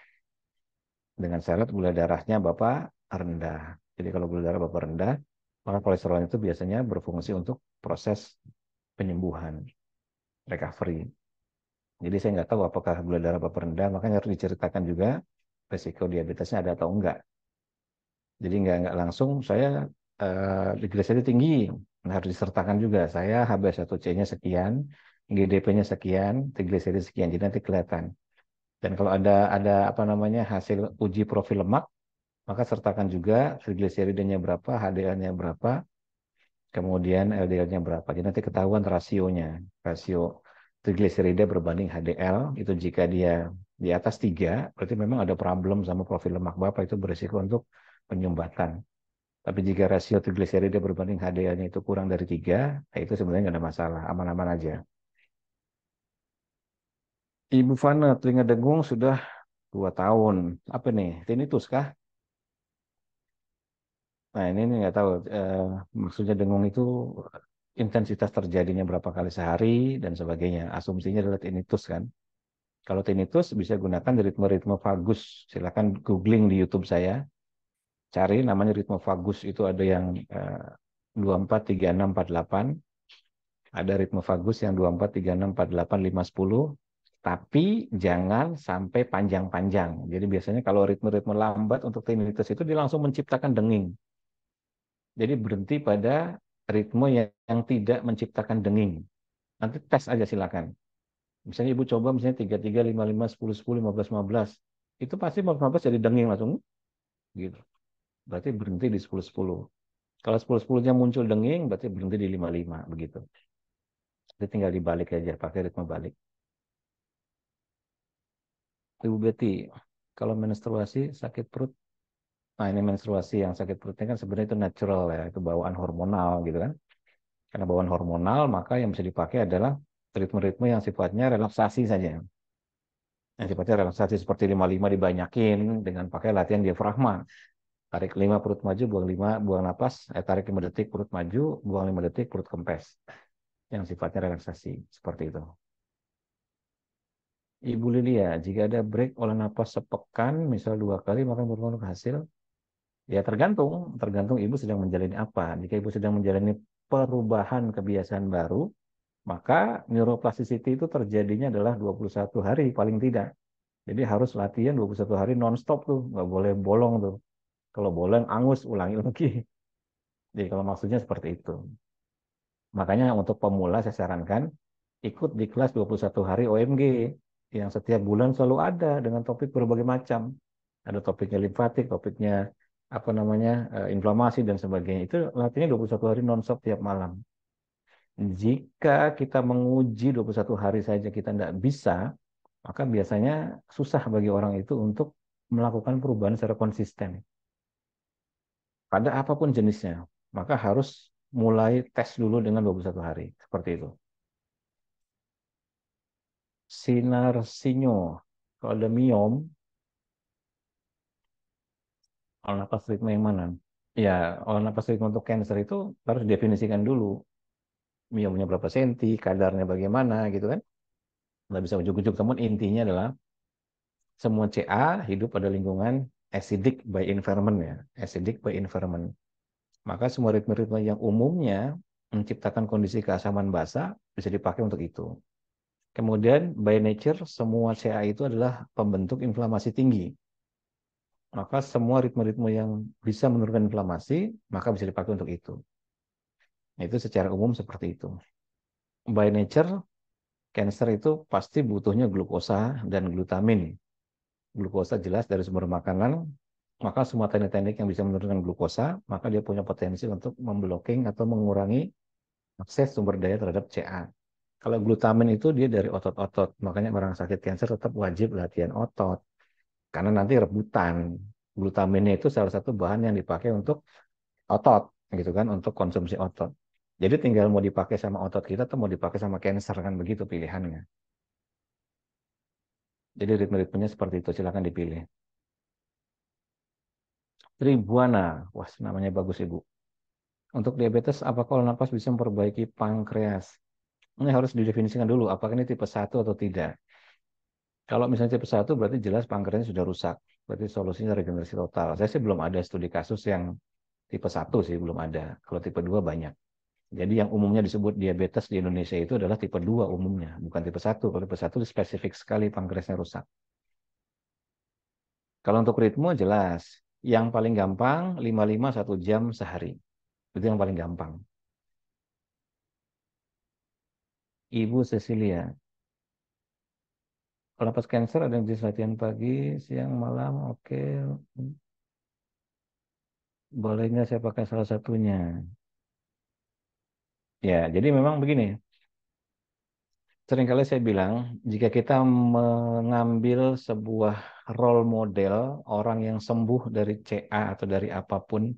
dengan syarat gula darahnya bapak rendah jadi kalau gula darah bapak rendah maka kolesterol itu biasanya berfungsi untuk proses penyembuhan, recovery. Jadi saya nggak tahu apakah gula darah bapak rendah, makanya harus diceritakan juga resiko diabetesnya ada atau enggak. Jadi nggak nggak langsung saya gula eh, gliserida tinggi, nah, harus disertakan juga saya HbA1c-nya sekian, GDP-nya sekian, trigliserida sekian, jadi nanti kelihatan. Dan kalau ada ada apa namanya hasil uji profil lemak, maka sertakan juga trigliseridenya berapa, HDL-nya berapa, kemudian LDL-nya berapa. Jadi nanti ketahuan rasionya, rasio trigliserida berbanding HDL, itu jika dia di atas 3, berarti memang ada problem sama profil lemak Bapak, itu berisiko untuk penyumbatan. Tapi jika rasio trigliserida berbanding HDL-nya itu kurang dari 3, nah itu sebenarnya nggak ada masalah, aman-aman aja. Ibu Fana, telinga dengung sudah 2 tahun. Apa nih? Tinnitus kah? Nah, ini nggak tahu eh, maksudnya dengung itu intensitas terjadinya berapa kali sehari dan sebagainya. Asumsinya adalah tinnitus kan. Kalau tinnitus bisa gunakan ritme-ritme vagus. Silakan googling di YouTube saya. Cari namanya ritme vagus itu ada yang eh, 24 36 48. Ada ritme vagus yang 24 36 48 5 10 tapi jangan sampai panjang-panjang. Jadi biasanya kalau ritme-ritme lambat untuk tinnitus itu dia langsung menciptakan denging. Jadi berhenti pada ritme yang, yang tidak menciptakan denging. Nanti tes aja silakan. Misalnya ibu coba misalnya 33, 55, 10, 10, 15, 15. Itu pasti 15, 15 jadi denging langsung. Gitu. Berarti berhenti di 10, 10. Kalau 10, 10-nya muncul denging, berarti berhenti di 55. Begitu. Jadi tinggal dibalik aja, pakai ritme balik. Ibu Betty, kalau menstruasi sakit perut Nah ini menstruasi yang sakit perutnya kan sebenarnya itu natural ya, itu bawaan hormonal gitu kan. Karena bawaan hormonal maka yang bisa dipakai adalah ritme-ritme yang sifatnya relaksasi saja. Yang sifatnya relaksasi seperti 55 dibanyakin dengan pakai latihan diafragma. Tarik 5 perut maju, buang 5, buang nafas eh, tarik 5 detik perut maju, buang 5 detik perut kempes. Yang sifatnya relaksasi, seperti itu. Ibu Lilia, jika ada break oleh napas sepekan, misal dua kali, maka berpengaruh hasil Ya tergantung, tergantung ibu sedang menjalani apa. Jika ibu sedang menjalani perubahan kebiasaan baru, maka neuroplasticity itu terjadinya adalah 21 hari paling tidak. Jadi harus latihan 21 hari nonstop tuh, nggak boleh bolong tuh. Kalau bolong angus ulangi lagi. Jadi kalau maksudnya seperti itu. Makanya untuk pemula saya sarankan ikut di kelas 21 hari OMG yang setiap bulan selalu ada dengan topik berbagai macam. Ada topiknya limfatik, topiknya apa namanya uh, inflamasi dan sebagainya itu puluh 21 hari non stop tiap malam. Jika kita menguji 21 hari saja kita tidak bisa, maka biasanya susah bagi orang itu untuk melakukan perubahan secara konsisten. Pada apapun jenisnya, maka harus mulai tes dulu dengan 21 hari, seperti itu. Sinar sinyo, kalau ada miom, olah nafas ritme yang mana? Ya, olah nafas ritme untuk cancer itu harus definisikan dulu. punya berapa senti, kadarnya bagaimana gitu kan. Nggak bisa ujuk-ujuk, namun intinya adalah semua CA hidup pada lingkungan acidic by environment ya, acidic by environment. Maka semua ritme-ritme yang umumnya menciptakan kondisi keasaman basa bisa dipakai untuk itu. Kemudian by nature semua CA itu adalah pembentuk inflamasi tinggi maka semua ritme-ritme yang bisa menurunkan inflamasi, maka bisa dipakai untuk itu. Nah, itu secara umum seperti itu. By nature, cancer itu pasti butuhnya glukosa dan glutamin. Glukosa jelas dari sumber makanan, maka semua teknik-teknik yang bisa menurunkan glukosa, maka dia punya potensi untuk memblocking atau mengurangi akses sumber daya terhadap CA. Kalau glutamin itu dia dari otot-otot, makanya orang sakit cancer tetap wajib latihan otot, karena nanti rebutan. Glutaminnya itu salah satu bahan yang dipakai untuk otot, gitu kan, untuk konsumsi otot. Jadi tinggal mau dipakai sama otot kita atau mau dipakai sama cancer kan begitu pilihannya. Jadi ritme-ritmenya seperti itu, silahkan dipilih. Tribuana, wah namanya bagus ibu. Untuk diabetes, apakah olah nafas bisa memperbaiki pankreas? Ini harus didefinisikan dulu, apakah ini tipe 1 atau tidak. Kalau misalnya tipe 1 berarti jelas pankreasnya sudah rusak. Berarti solusinya regenerasi total. Saya sih belum ada studi kasus yang tipe 1 sih, belum ada. Kalau tipe 2 banyak. Jadi yang umumnya disebut diabetes di Indonesia itu adalah tipe 2 umumnya, bukan tipe 1. Kalau tipe 1 spesifik sekali pankreasnya rusak. Kalau untuk ritme jelas, yang paling gampang 55 satu jam sehari. Itu yang paling gampang. Ibu Cecilia, Lapas Cancer ada yang jenis latihan pagi, siang, malam, oke. Okay. Boleh saya pakai salah satunya? Ya, jadi memang begini. Seringkali saya bilang, jika kita mengambil sebuah role model orang yang sembuh dari CA atau dari apapun,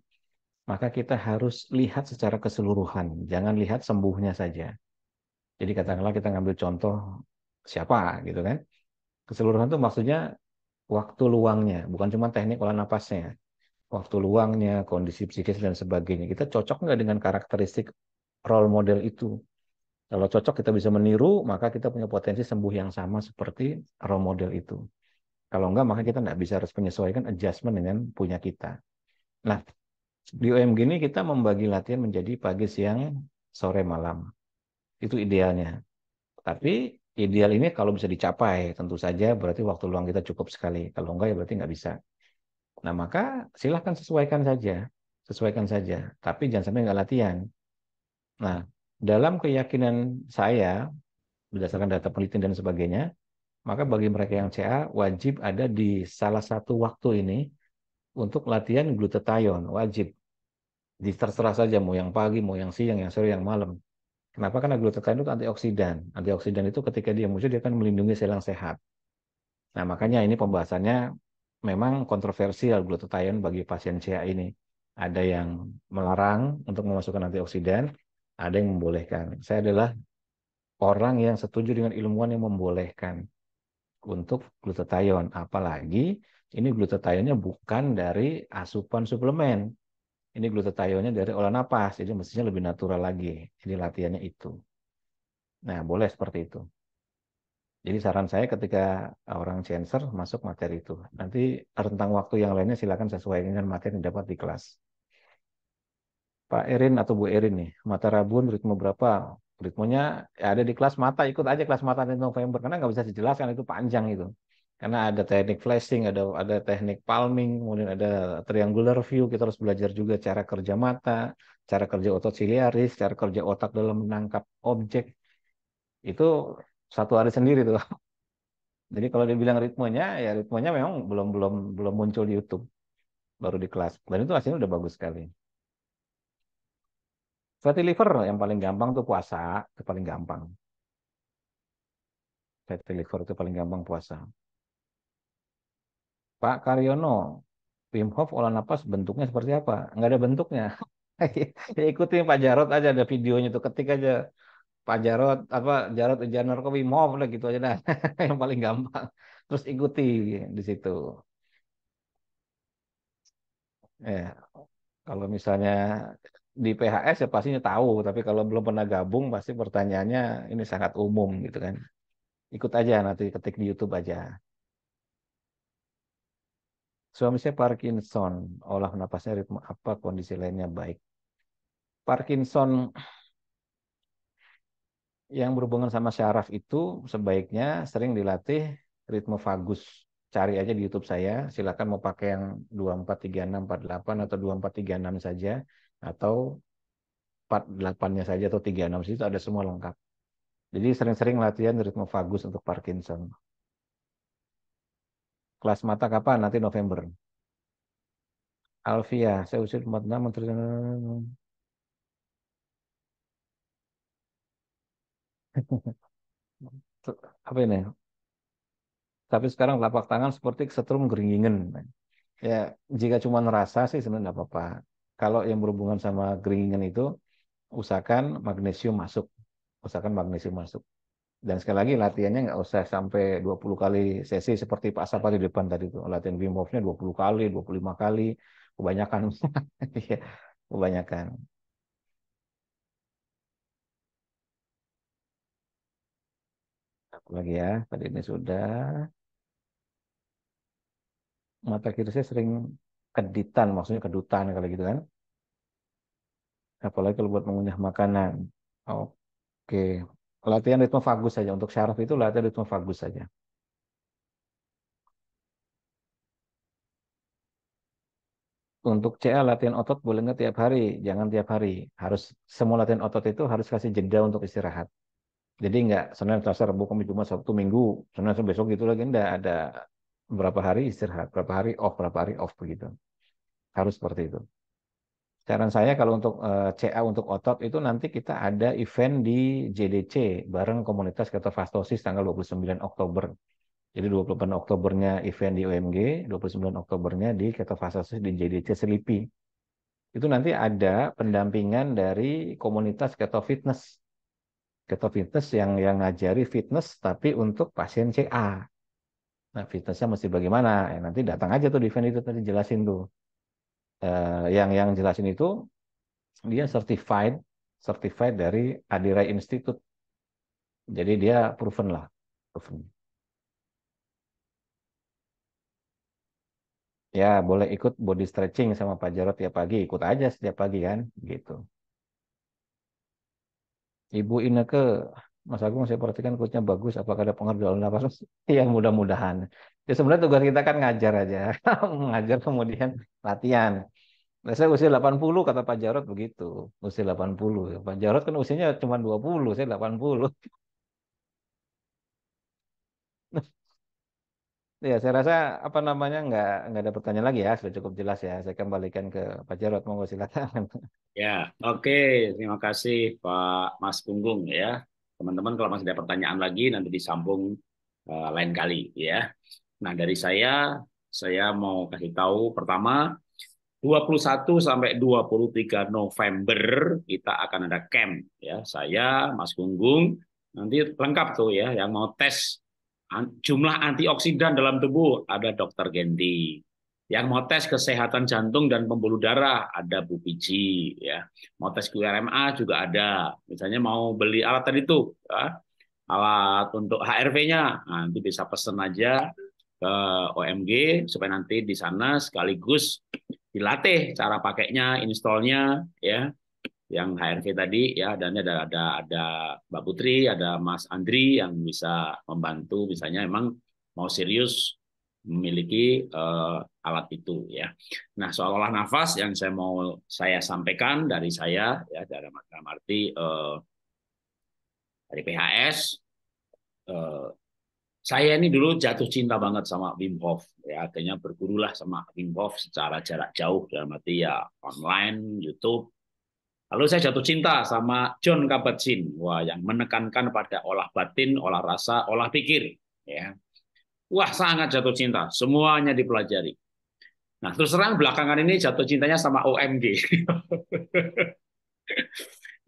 maka kita harus lihat secara keseluruhan, jangan lihat sembuhnya saja. Jadi katakanlah kita ngambil contoh siapa gitu kan. Keseluruhan itu maksudnya waktu luangnya, bukan cuma teknik olah napasnya. Waktu luangnya, kondisi psikis, dan sebagainya. Kita cocok nggak dengan karakteristik role model itu? Kalau cocok kita bisa meniru, maka kita punya potensi sembuh yang sama seperti role model itu. Kalau enggak, maka kita nggak bisa harus menyesuaikan adjustment dengan punya kita. Nah, di OMG ini kita membagi latihan menjadi pagi, siang, sore, malam. Itu idealnya. Tapi Ideal ini kalau bisa dicapai, tentu saja berarti waktu luang kita cukup sekali. Kalau enggak ya berarti nggak bisa. Nah maka silahkan sesuaikan saja, sesuaikan saja. Tapi jangan sampai nggak latihan. Nah dalam keyakinan saya berdasarkan data penelitian dan sebagainya, maka bagi mereka yang CA wajib ada di salah satu waktu ini untuk latihan glutathione wajib. Di terserah saja mau yang pagi, mau yang siang, yang sore, yang malam. Kenapa? Karena glutathione itu antioksidan. Antioksidan itu ketika dia muncul dia akan melindungi sel yang sehat. Nah, makanya ini pembahasannya memang kontroversial glutathione bagi pasien CA ini. Ada yang melarang untuk memasukkan antioksidan, ada yang membolehkan. Saya adalah orang yang setuju dengan ilmuwan yang membolehkan untuk glutathione. Apalagi ini glutathione-nya bukan dari asupan suplemen. Ini glutathione dari olah napas, jadi mestinya lebih natural lagi. Jadi latihannya itu. Nah, boleh seperti itu. Jadi saran saya ketika orang cancer masuk materi itu, nanti rentang waktu yang lainnya silakan sesuai dengan materi yang dapat di kelas. Pak Erin atau Bu Erin nih, mata rabun ritme berapa? Ritmenya ya ada di kelas mata, ikut aja kelas mata di November, karena nggak bisa dijelaskan itu panjang itu karena ada teknik flashing, ada ada teknik palming, kemudian ada triangular view, kita harus belajar juga cara kerja mata, cara kerja otot siliaris, cara kerja otak dalam menangkap objek. Itu satu hari sendiri tuh. Jadi kalau dibilang ritmenya, ya ritmenya memang belum belum belum muncul di YouTube, baru di kelas. Dan itu hasilnya udah bagus sekali. Fatty liver yang paling gampang tuh puasa, itu paling gampang. Fatty liver itu paling gampang puasa. Pak Karyono, Wim Hof olah napas bentuknya seperti apa? Nggak ada bentuknya. ya ikuti Pak Jarot aja ada videonya tuh ketik aja Pak Jarot apa Jarot Ujaner kok Wim Hof lah gitu aja dah yang paling gampang terus ikuti di situ ya kalau misalnya di PHS ya pastinya tahu tapi kalau belum pernah gabung pasti pertanyaannya ini sangat umum gitu kan ikut aja nanti ketik di YouTube aja Suami saya Parkinson, olah napasnya ritme apa, kondisi lainnya baik. Parkinson yang berhubungan sama syaraf itu sebaiknya sering dilatih ritme vagus. Cari aja di YouTube saya, silakan mau pakai yang 2436 48 atau 2436 saja atau 48-nya saja atau 36 itu ada semua lengkap. Jadi sering-sering latihan ritme vagus untuk Parkinson. Kelas mata kapan? Nanti November. Alfia, saya usir 46 menteri. Apa ini? Tapi sekarang lapak tangan seperti setrum geringgingan. Ya, jika cuma ngerasa sih sebenarnya tidak apa-apa. Kalau yang berhubungan sama geringgingan itu, usahakan magnesium masuk. Usahakan magnesium masuk dan sekali lagi latihannya nggak usah sampai 20 kali sesi seperti Pak Sapari di depan tadi itu. Latihan Wim Hof-nya 20 kali, 25 kali, kebanyakan. Iya, kebanyakan. Aku lagi ya, tadi ini sudah. Mata kiri saya sering keditan, maksudnya kedutan kalau gitu kan. Apalagi kalau buat mengunyah makanan. Oke latihan ritme vagus saja untuk syaraf itu latihan ritme vagus saja untuk cl latihan otot boleh nggak tiap hari jangan tiap hari harus semua latihan otot itu harus kasih jeda untuk istirahat jadi nggak senin selasa rabu kamis jumat sabtu minggu senin sampai besok gitu lagi nggak ada berapa hari istirahat berapa hari off berapa hari off begitu harus seperti itu Saran saya kalau untuk uh, eh, CA untuk otot itu nanti kita ada event di JDC bareng komunitas ketofastosis tanggal 29 Oktober. Jadi 28 Oktobernya event di OMG, 29 Oktobernya di ketofastosis di JDC Selipi. Itu nanti ada pendampingan dari komunitas keto fitness. Keto fitness yang yang ngajari fitness tapi untuk pasien CA. Nah, fitnessnya mesti bagaimana? Ya, nanti datang aja tuh di event itu tadi jelasin tuh eh, yang yang jelasin itu dia certified certified dari Adira Institute. Jadi dia proven lah, proven. Ya, boleh ikut body stretching sama Pak Jarot tiap pagi, ikut aja setiap pagi kan, gitu. Ibu Ineke Mas Agung saya perhatikan coachnya bagus, apakah ada pengaruh dalam nafas? Iya mudah-mudahan. Ya sebenarnya tugas kita kan ngajar aja, ngajar kemudian latihan. saya usia 80 kata Pak Jarot begitu, usia 80. Pak Jarot kan usianya cuma 20, saya 80. Ya, saya rasa apa namanya nggak nggak ada pertanyaan lagi ya, sudah cukup jelas ya. Saya kembalikan ke Pak Jarot, mau silakan. Ya, oke, terima kasih Pak Mas Punggung ya. Teman-teman kalau masih ada pertanyaan lagi nanti disambung uh, lain kali ya. Nah, dari saya saya mau kasih tahu pertama 21 sampai 23 November kita akan ada camp ya. Saya Mas Gunggung nanti lengkap tuh ya yang mau tes jumlah antioksidan dalam tubuh ada Dokter Gendi. Yang mau tes kesehatan jantung dan pembuluh darah ada Bu Piji, ya. Mau tes QRMA juga ada. Misalnya mau beli alat tadi tuh, ya. alat untuk HRV-nya, nah, nanti bisa pesen aja ke OMG supaya nanti di sana sekaligus dilatih cara pakainya, installnya, ya yang HRV tadi ya dan ada ada ada Mbak Putri, ada Mas Andri yang bisa membantu misalnya emang mau serius memiliki uh, alat itu ya. Nah soal olah nafas yang saya mau saya sampaikan dari saya ya dalam, Mas arti uh, eh, dari PHS uh, eh, saya ini dulu jatuh cinta banget sama Wim Hof ya akhirnya bergurulah sama Wim Hof secara jarak jauh dalam arti ya online YouTube lalu saya jatuh cinta sama John Kabat-Zinn wah yang menekankan pada olah batin olah rasa olah pikir ya Wah, sangat jatuh cinta. Semuanya dipelajari. Nah, terus terang belakangan ini jatuh cintanya sama OMG.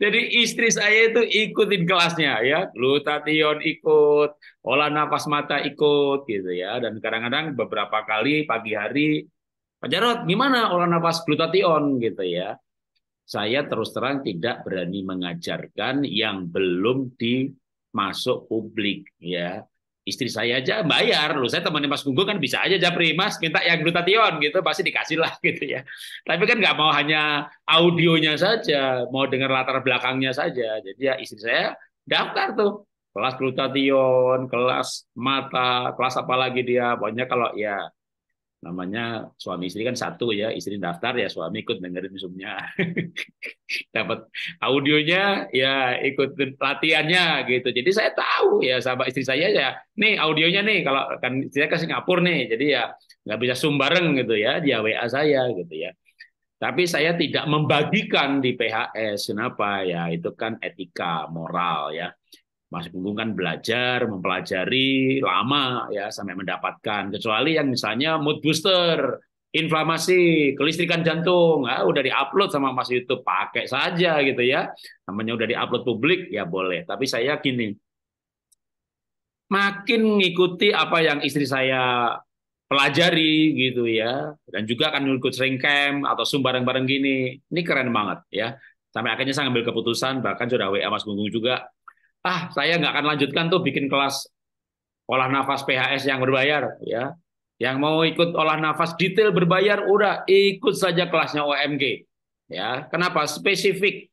Jadi istri saya itu ikutin kelasnya ya, glutation ikut, olah nafas mata ikut gitu ya. Dan kadang-kadang beberapa kali pagi hari, Pak Jarot, gimana olah nafas glutation gitu ya. Saya terus terang tidak berani mengajarkan yang belum dimasuk publik ya istri saya aja bayar loh saya temannya Mas Gunggung kan bisa aja Japri Mas minta yang glutathione gitu pasti dikasih lah gitu ya tapi kan nggak mau hanya audionya saja mau dengar latar belakangnya saja jadi ya istri saya daftar tuh kelas glutathione kelas mata kelas apa lagi dia pokoknya kalau ya namanya suami istri kan satu ya istri daftar ya suami ikut dengerin zoomnya dapat audionya ya ikut latihannya gitu jadi saya tahu ya sama istri saya ya nih audionya nih kalau kan saya ke Singapura nih jadi ya nggak bisa zoom bareng gitu ya dia WA saya gitu ya tapi saya tidak membagikan di PHS kenapa ya itu kan etika moral ya Mas Gunggung kan belajar, mempelajari lama ya sampai mendapatkan. Kecuali yang misalnya mood booster, inflamasi, kelistrikan jantung, ya, udah diupload sama Mas YouTube, pakai saja gitu ya. Namanya udah diupload publik ya boleh. Tapi saya gini, makin mengikuti apa yang istri saya pelajari gitu ya dan juga akan ikut sering camp atau sum bareng-bareng gini ini keren banget ya sampai akhirnya saya ngambil keputusan bahkan sudah WA Mas Gunggung juga ah saya nggak akan lanjutkan tuh bikin kelas olah nafas PHS yang berbayar ya yang mau ikut olah nafas detail berbayar udah ikut saja kelasnya OMG ya kenapa spesifik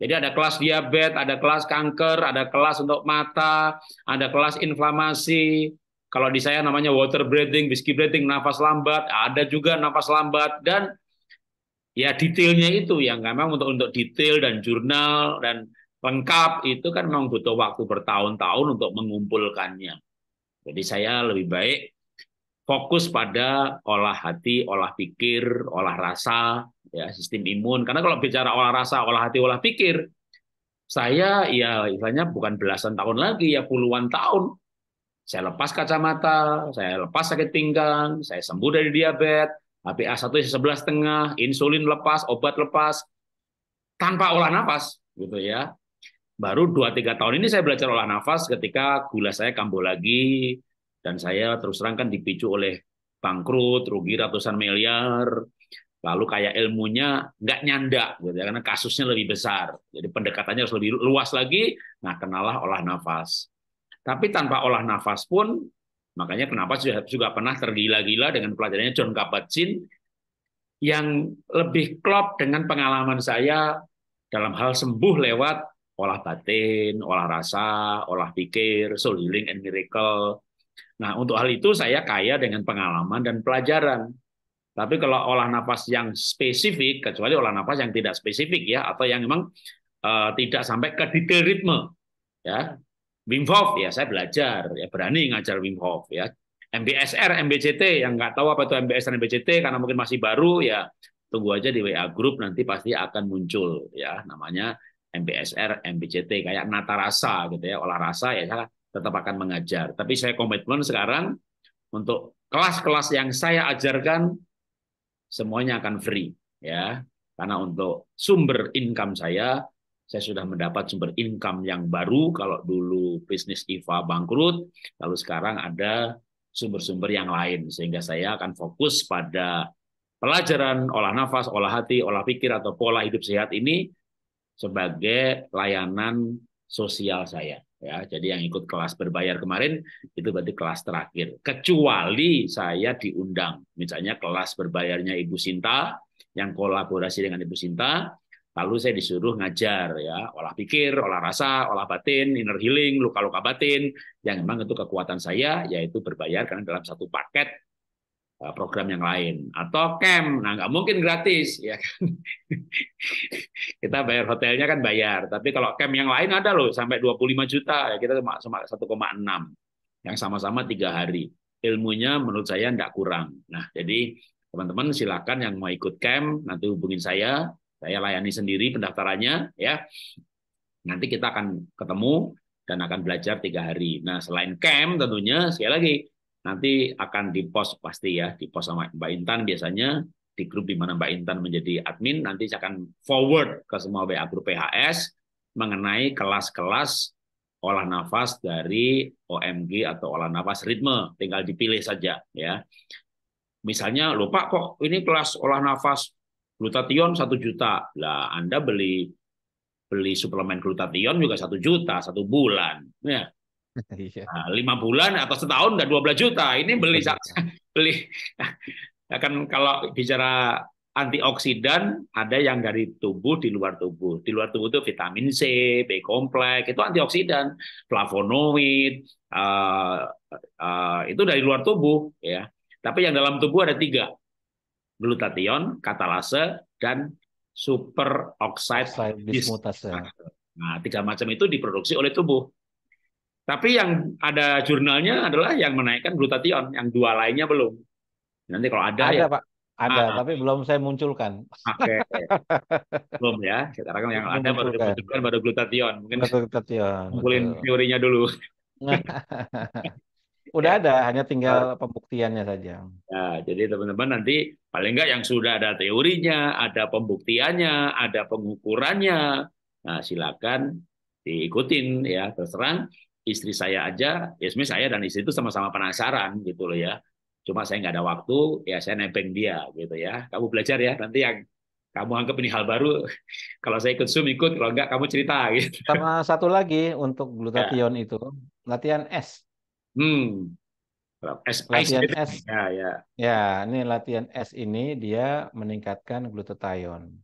jadi ada kelas diabetes ada kelas kanker ada kelas untuk mata ada kelas inflamasi kalau di saya namanya water breathing, whiskey breathing, nafas lambat, ada juga nafas lambat dan ya detailnya itu yang memang untuk untuk detail dan jurnal dan lengkap itu kan memang butuh waktu bertahun-tahun untuk mengumpulkannya. Jadi saya lebih baik fokus pada olah hati, olah pikir, olah rasa, ya sistem imun. Karena kalau bicara olah rasa, olah hati, olah pikir, saya ya istilahnya bukan belasan tahun lagi ya puluhan tahun. Saya lepas kacamata, saya lepas sakit pinggang, saya sembuh dari diabetes, HbA 1 sebelas setengah, insulin lepas, obat lepas, tanpa olah nafas gitu ya baru 2-3 tahun ini saya belajar olah nafas ketika gula saya kambuh lagi dan saya terus terang kan dipicu oleh bangkrut, rugi ratusan miliar, lalu kayak ilmunya nggak nyanda gitu ya, karena kasusnya lebih besar. Jadi pendekatannya harus lebih luas lagi. Nah, kenalah olah nafas. Tapi tanpa olah nafas pun, makanya kenapa sudah juga pernah tergila-gila dengan pelajarannya John Kabat-Zinn yang lebih klop dengan pengalaman saya dalam hal sembuh lewat olah batin, olah rasa, olah pikir, soul healing and miracle. Nah, untuk hal itu saya kaya dengan pengalaman dan pelajaran. Tapi kalau olah nafas yang spesifik, kecuali olah nafas yang tidak spesifik ya, atau yang memang uh, tidak sampai ke detail ritme, ya Wim Hof ya saya belajar, ya berani ngajar Wim Hof ya. MBSR, MBCT yang nggak tahu apa itu MBSR, MBCT karena mungkin masih baru ya tunggu aja di WA group nanti pasti akan muncul ya namanya MBSR, MBCT kayak nata rasa gitu ya, olah rasa ya saya tetap akan mengajar. Tapi saya komitmen sekarang untuk kelas-kelas yang saya ajarkan semuanya akan free ya. Karena untuk sumber income saya saya sudah mendapat sumber income yang baru kalau dulu bisnis IVA bangkrut, lalu sekarang ada sumber-sumber yang lain sehingga saya akan fokus pada pelajaran olah nafas, olah hati, olah pikir atau pola hidup sehat ini sebagai layanan sosial saya ya. Jadi yang ikut kelas berbayar kemarin itu berarti kelas terakhir. Kecuali saya diundang, misalnya kelas berbayarnya Ibu Sinta yang kolaborasi dengan Ibu Sinta, lalu saya disuruh ngajar ya olah pikir, olah rasa, olah batin, inner healing, luka-luka batin yang memang itu kekuatan saya yaitu berbayar karena dalam satu paket Eh, program yang lain atau camp nah nggak mungkin gratis ya kan? kita bayar hotelnya kan bayar tapi kalau camp yang lain ada loh sampai 25 juta ya kita cuma 1,6 yang sama-sama tiga hari ilmunya menurut saya nggak kurang nah jadi teman-teman silakan yang mau ikut camp nanti hubungin saya saya layani sendiri pendaftarannya ya nanti kita akan ketemu dan akan belajar tiga hari nah selain camp tentunya sekali lagi Nanti akan di dipost pasti ya, di dipost sama Mbak Intan biasanya di grup di mana Mbak Intan menjadi admin nanti saya akan forward ke semua WA grup PHS mengenai kelas-kelas olah nafas dari OMG atau olah nafas ritme tinggal dipilih saja ya misalnya lupa kok ini kelas olah nafas glutathione satu juta lah Anda beli beli suplemen glutathione juga satu juta satu bulan ya Iya. Nah, lima bulan atau setahun udah 12 juta. Ini beli iya. beli akan kalau bicara antioksidan ada yang dari tubuh di luar tubuh. Di luar tubuh itu vitamin C, B kompleks, itu antioksidan, flavonoid, uh, uh, itu dari luar tubuh ya. Tapi yang dalam tubuh ada tiga, glutathione katalase, dan superoxide dismutase. Nah, tiga macam itu diproduksi oleh tubuh. Tapi yang ada jurnalnya adalah yang menaikkan glutathione, yang dua lainnya belum. Nanti kalau ada, ada ya. Pak. Ada, ah. tapi belum saya munculkan. Oke. Okay. belum ya. Sekarang yang ada munculkan. baru munculkan baru glutathione. Mungkin glutathione. Kumpulin teorinya dulu. Udah ya. ada, hanya tinggal nah. pembuktiannya saja. Ya, jadi teman-teman nanti paling enggak yang sudah ada teorinya, ada pembuktiannya, ada pengukurannya, nah silakan diikutin ya terserang istri saya aja, ya sebenarnya saya dan istri itu sama-sama penasaran gitu loh ya. Cuma saya nggak ada waktu, ya saya nempeng dia gitu ya. Kamu belajar ya, nanti yang kamu anggap ini hal baru, kalau saya ikut Zoom ikut, kalau nggak, kamu cerita gitu. Sama satu lagi untuk glutathione ya. itu, latihan S. Hmm. S, latihan gitu. S. S. Ya, ya. ya, ini latihan S ini dia meningkatkan glutathione.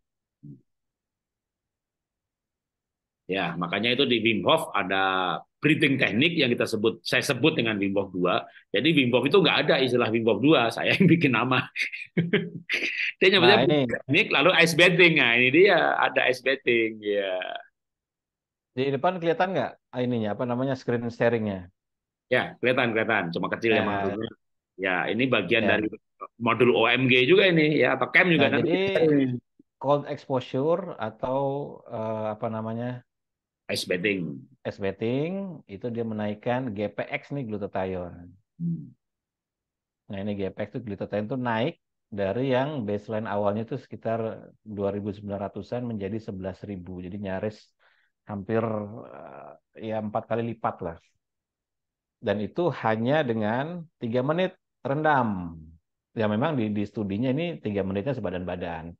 Ya, makanya itu di Wim Hof ada breathing teknik yang kita sebut saya sebut dengan bimbo dua, Jadi bimbo itu nggak ada istilah bimbo dua, saya yang bikin nama. dia nyebutnya nah, teknik lalu ice bathing. Nah, ini dia ada ice bathing ya. Yeah. Di depan kelihatan nggak ininya apa namanya screen sharingnya? Ya, kelihatan kelihatan, cuma kecil ya. ya Ya, ini bagian ya. dari modul OMG juga ini ya atau cam juga nah, nanti. Jadi cold exposure atau uh, apa namanya? Ice bathing S-betting itu dia menaikkan GPX nih glutathione. Hmm. Nah ini GPX itu glutathione itu naik dari yang baseline awalnya itu sekitar 2.900-an menjadi 11.000. Jadi nyaris hampir eh, ya empat kali lipat lah. Dan itu hanya dengan tiga menit rendam. Ya memang di, di studinya ini tiga menitnya sebadan-badan.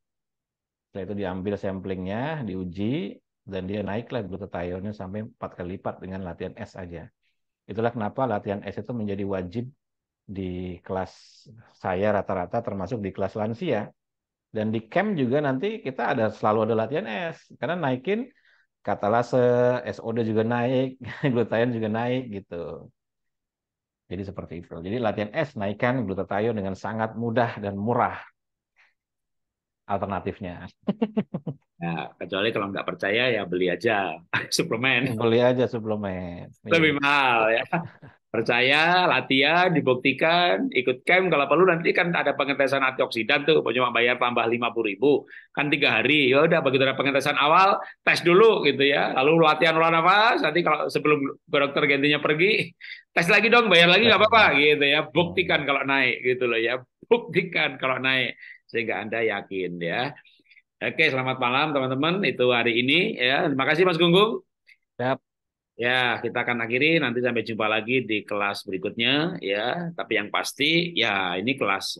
Setelah itu diambil samplingnya, diuji, dan dia naiklah glutathione sampai empat kali lipat dengan latihan S aja. Itulah kenapa latihan S itu menjadi wajib di kelas saya rata-rata termasuk di kelas lansia dan di camp juga nanti kita ada selalu ada latihan S karena naikin katalase SOD juga naik glutathione juga naik gitu jadi seperti itu jadi latihan S naikkan glutathione dengan sangat mudah dan murah alternatifnya. Ya, kecuali kalau nggak percaya ya beli aja suplemen. Ya, beli aja suplemen. Lebih mahal ya. Percaya, latihan, dibuktikan, ikut camp kalau perlu nanti kan ada pengetesan antioksidan tuh, cuma bayar tambah lima puluh ribu, kan tiga hari. Ya udah begitu ada pengetesan awal, tes dulu gitu ya. Lalu latihan olah nafas, nanti kalau sebelum dokter gantinya pergi, tes lagi dong, bayar lagi nggak apa-apa gitu ya. Buktikan kalau naik gitu loh ya. Buktikan kalau naik sehingga Anda yakin ya. Oke, selamat malam teman-teman. Itu hari ini ya. Terima kasih Mas Gunggung. Ya, kita akan akhiri nanti sampai jumpa lagi di kelas berikutnya ya. Tapi yang pasti ya ini kelas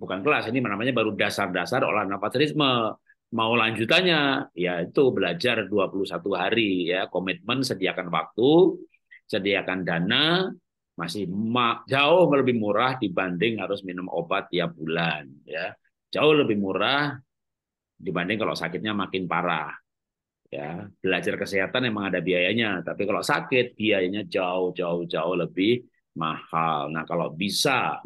bukan kelas, ini namanya baru dasar-dasar nafas nafasisme. Mau lanjutannya ya itu belajar 21 hari ya, komitmen sediakan waktu, sediakan dana, masih jauh lebih murah dibanding harus minum obat tiap bulan ya jauh lebih murah dibanding kalau sakitnya makin parah. Ya, belajar kesehatan memang ada biayanya, tapi kalau sakit biayanya jauh jauh jauh lebih mahal. Nah, kalau bisa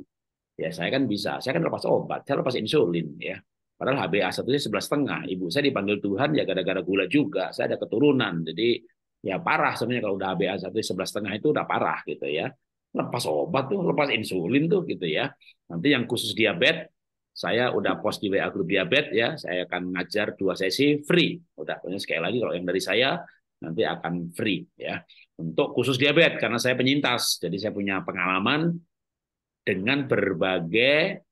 ya saya kan bisa, saya kan lepas obat, saya lepas insulin ya. Padahal hba 1 sebelas setengah. Ibu saya dipanggil Tuhan ya gara-gara gula juga. Saya ada keturunan, jadi ya parah sebenarnya kalau udah hba 1 sebelas setengah itu udah parah gitu ya. Lepas obat tuh, lepas insulin tuh gitu ya. Nanti yang khusus diabetes saya udah post di WA grup diabetes ya, saya akan ngajar dua sesi free. Udah, pokoknya sekali lagi kalau yang dari saya nanti akan free ya untuk khusus diabetes karena saya penyintas. Jadi saya punya pengalaman dengan berbagai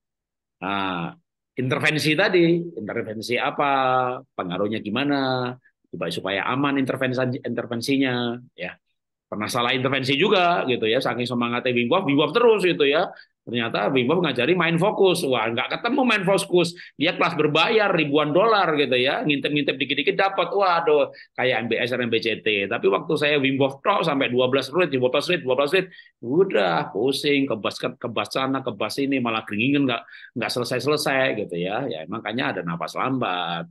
uh, intervensi tadi, intervensi apa, pengaruhnya gimana, supaya aman intervensi intervensinya ya. Pernah salah intervensi juga gitu ya, saking semangatnya Wim Hof, terus gitu ya. Ternyata Bimbo mengajari main fokus. Wah, nggak ketemu main fokus. Dia kelas berbayar ribuan dolar gitu ya. Ngintip-ngintip dikit-dikit dapat. Waduh, kayak MBS dan MBCT. Tapi waktu saya Bimbo Hof sampai 12 menit, 12 menit, 12 menit, udah pusing, kebas kebas sana, kebas ini, malah keringin nggak nggak selesai-selesai gitu ya. Ya makanya ada nafas lambat,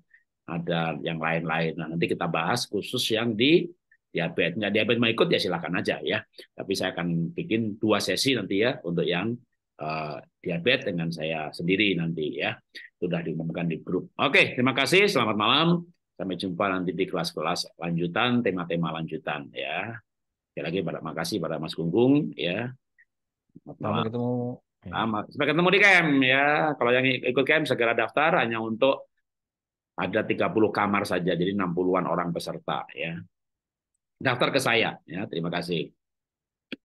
ada yang lain-lain. Nah, nanti kita bahas khusus yang di diabetes. Nggak diabetes mau ikut ya silakan aja ya. Tapi saya akan bikin dua sesi nanti ya untuk yang Eh, diabetes dengan saya sendiri nanti ya. Sudah diumumkan di grup. Oke, terima kasih. Selamat malam. Sampai jumpa nanti di kelas-kelas lanjutan, tema-tema lanjutan ya. Sekali lagi pada makasih pada Mas Gunggung ya. Selamat ketemu. Selamat. Sampai ketemu di camp ya. Kalau yang ikut camp segera daftar hanya untuk ada 30 kamar saja, jadi 60-an orang peserta ya. Daftar ke saya ya. Terima kasih.